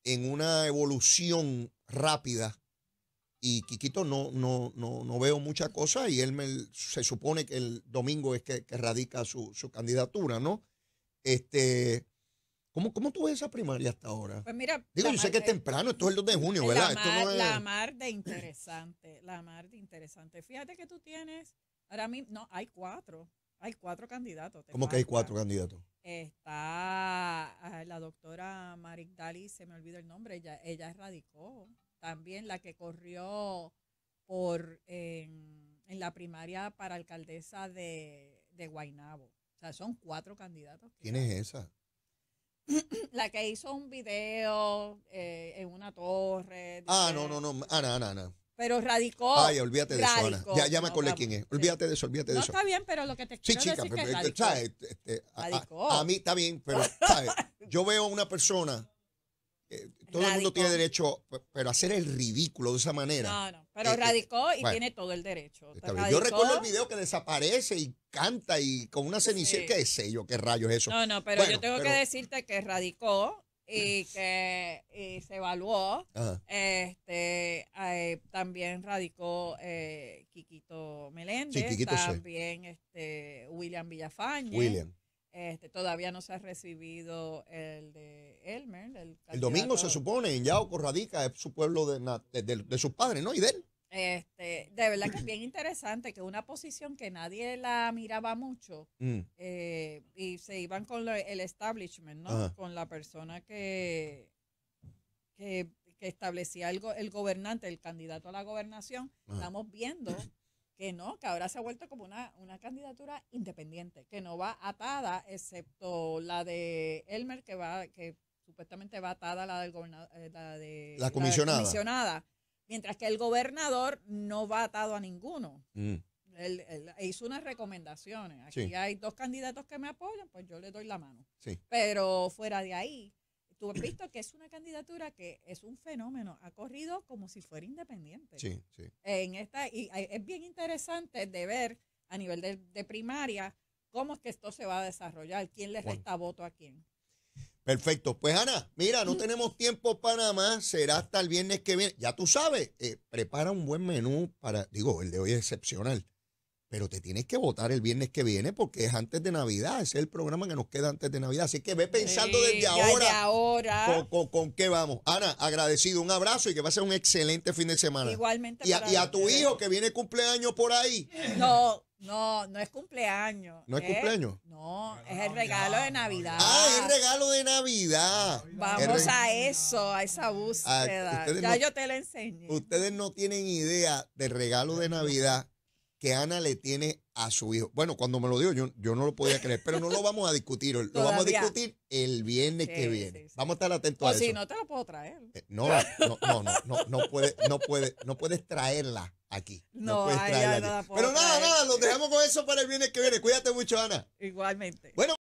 S1: en una evolución rápida. Y Quiquito no, no, no, no veo mucha cosa y él se supone que el domingo es que, radica su, candidatura, ¿no? Este, ¿cómo, ¿Cómo tú ves esa primaria hasta ahora? Pues mira, Digo, yo sé que es temprano, esto es el 2 de junio, ¿verdad?
S3: de interesante, la mar de interesante. Fíjate que tú tienes, ahora mismo, no, hay cuatro. Hay cuatro candidatos. ¿Cómo que hay cuatro candidatos? Está ah, la doctora Marigdali, se me olvida el nombre, ella, ella radicó. También la que corrió por en, la primaria para alcaldesa de, de Guaynabo. O sea, son cuatro candidatos.
S1: ¿Quién es esa?
S3: la que hizo un video eh, en una torre. Ah, no, no,
S1: no. Ana, Ana, Ana.
S3: Pero radicó. Ay, olvídate de eso, Ya, me acordé
S1: quién es. Olvídate de eso, olvídate de eso. No, está
S3: bien, pero lo que te quiero decir pero, que este,
S1: este, radicó. A, mí está bien, pero yo veo una persona, eh, todo el mundo tiene derecho, pero hacer el ridículo de esa manera.
S3: No, no, pero eh, eh, radicó y tiene todo el derecho. Pues yo recuerdo el
S1: video que desaparece y canta y con una cenicera, qué sé yo, qué rayos es eso. No, no, pero yo tengo que
S3: decirte que radicó y que y se evaluó. Este, eh, también radicó eh, Quiquito Meléndez, también este, William Villafañe. Este, todavía no se ha recibido el de Elmer. El, domingo
S1: se supone en Yaoco radica, es su pueblo de, de- de sus padres, ¿no? Y de
S3: él. Este, de verdad que es bien interesante que una posición que nadie la miraba mucho mm. eh, y se iban con el establishment, ¿no? Con la persona que, establecía el, el, gobernante, el candidato a la gobernación. Estamos viendo que no, que ahora se ha vuelto como una, una candidatura independiente, que no va atada, excepto la de Elmer, que va, que supuestamente va atada eh, la de la La comisionada Mientras que el gobernador no va atado a ninguno. Mm. Él, hizo unas recomendaciones. Aquí hay dos candidatos que me apoyan, pues yo le doy la mano. Pero fuera de ahí, tú has visto que es una candidatura que es un fenómeno. Ha corrido como si fuera independiente. En esta, y eh, es bien interesante de ver a nivel de, primaria cómo es que esto se va a desarrollar, quién le resta voto a quién.
S1: Perfecto. Pues Ana, mira, no tenemos tiempo para más. Será hasta el viernes que viene. Ya tú sabes, eh, prepara un buen menú para, digo, el de hoy es excepcional, pero te tienes que votar el viernes que viene porque es antes de Navidad. es el programa que nos queda antes de Navidad. Así que ve pensando desde ahora, ahora. Con, con, qué vamos. Ana, agradecido. Un abrazo y que va a ser un excelente fin de semana. Igualmente. y a tu hijo que viene cumpleaños por ahí.
S3: No. No, no es cumpleaños. ¿No es, ¿eh? cumpleaños? No, es el ah, regalo de Navidad. Ah, es el regalo de Navidad. Vamos a eso, a esa búsqueda. Ah, ya yo te la enseñé.
S1: Ustedes no tienen idea del regalo de Navidad que Ana le tiene a su hijo. Bueno, cuando me lo dio, yo, yo no lo podía creer, pero no lo vamos a discutir Lo vamos a discutir el viernes que viene. Vamos a estar atentos a eso. no
S3: te lo puedo traer. Eh, no, no,
S1: no, no, no, no, puede, no, puede, no puedes traerla aquí.
S3: No, no, Pero nada, nada, los dejamos
S1: con eso para el viernes que viene. Cuídate mucho, Ana. Igualmente. Bueno.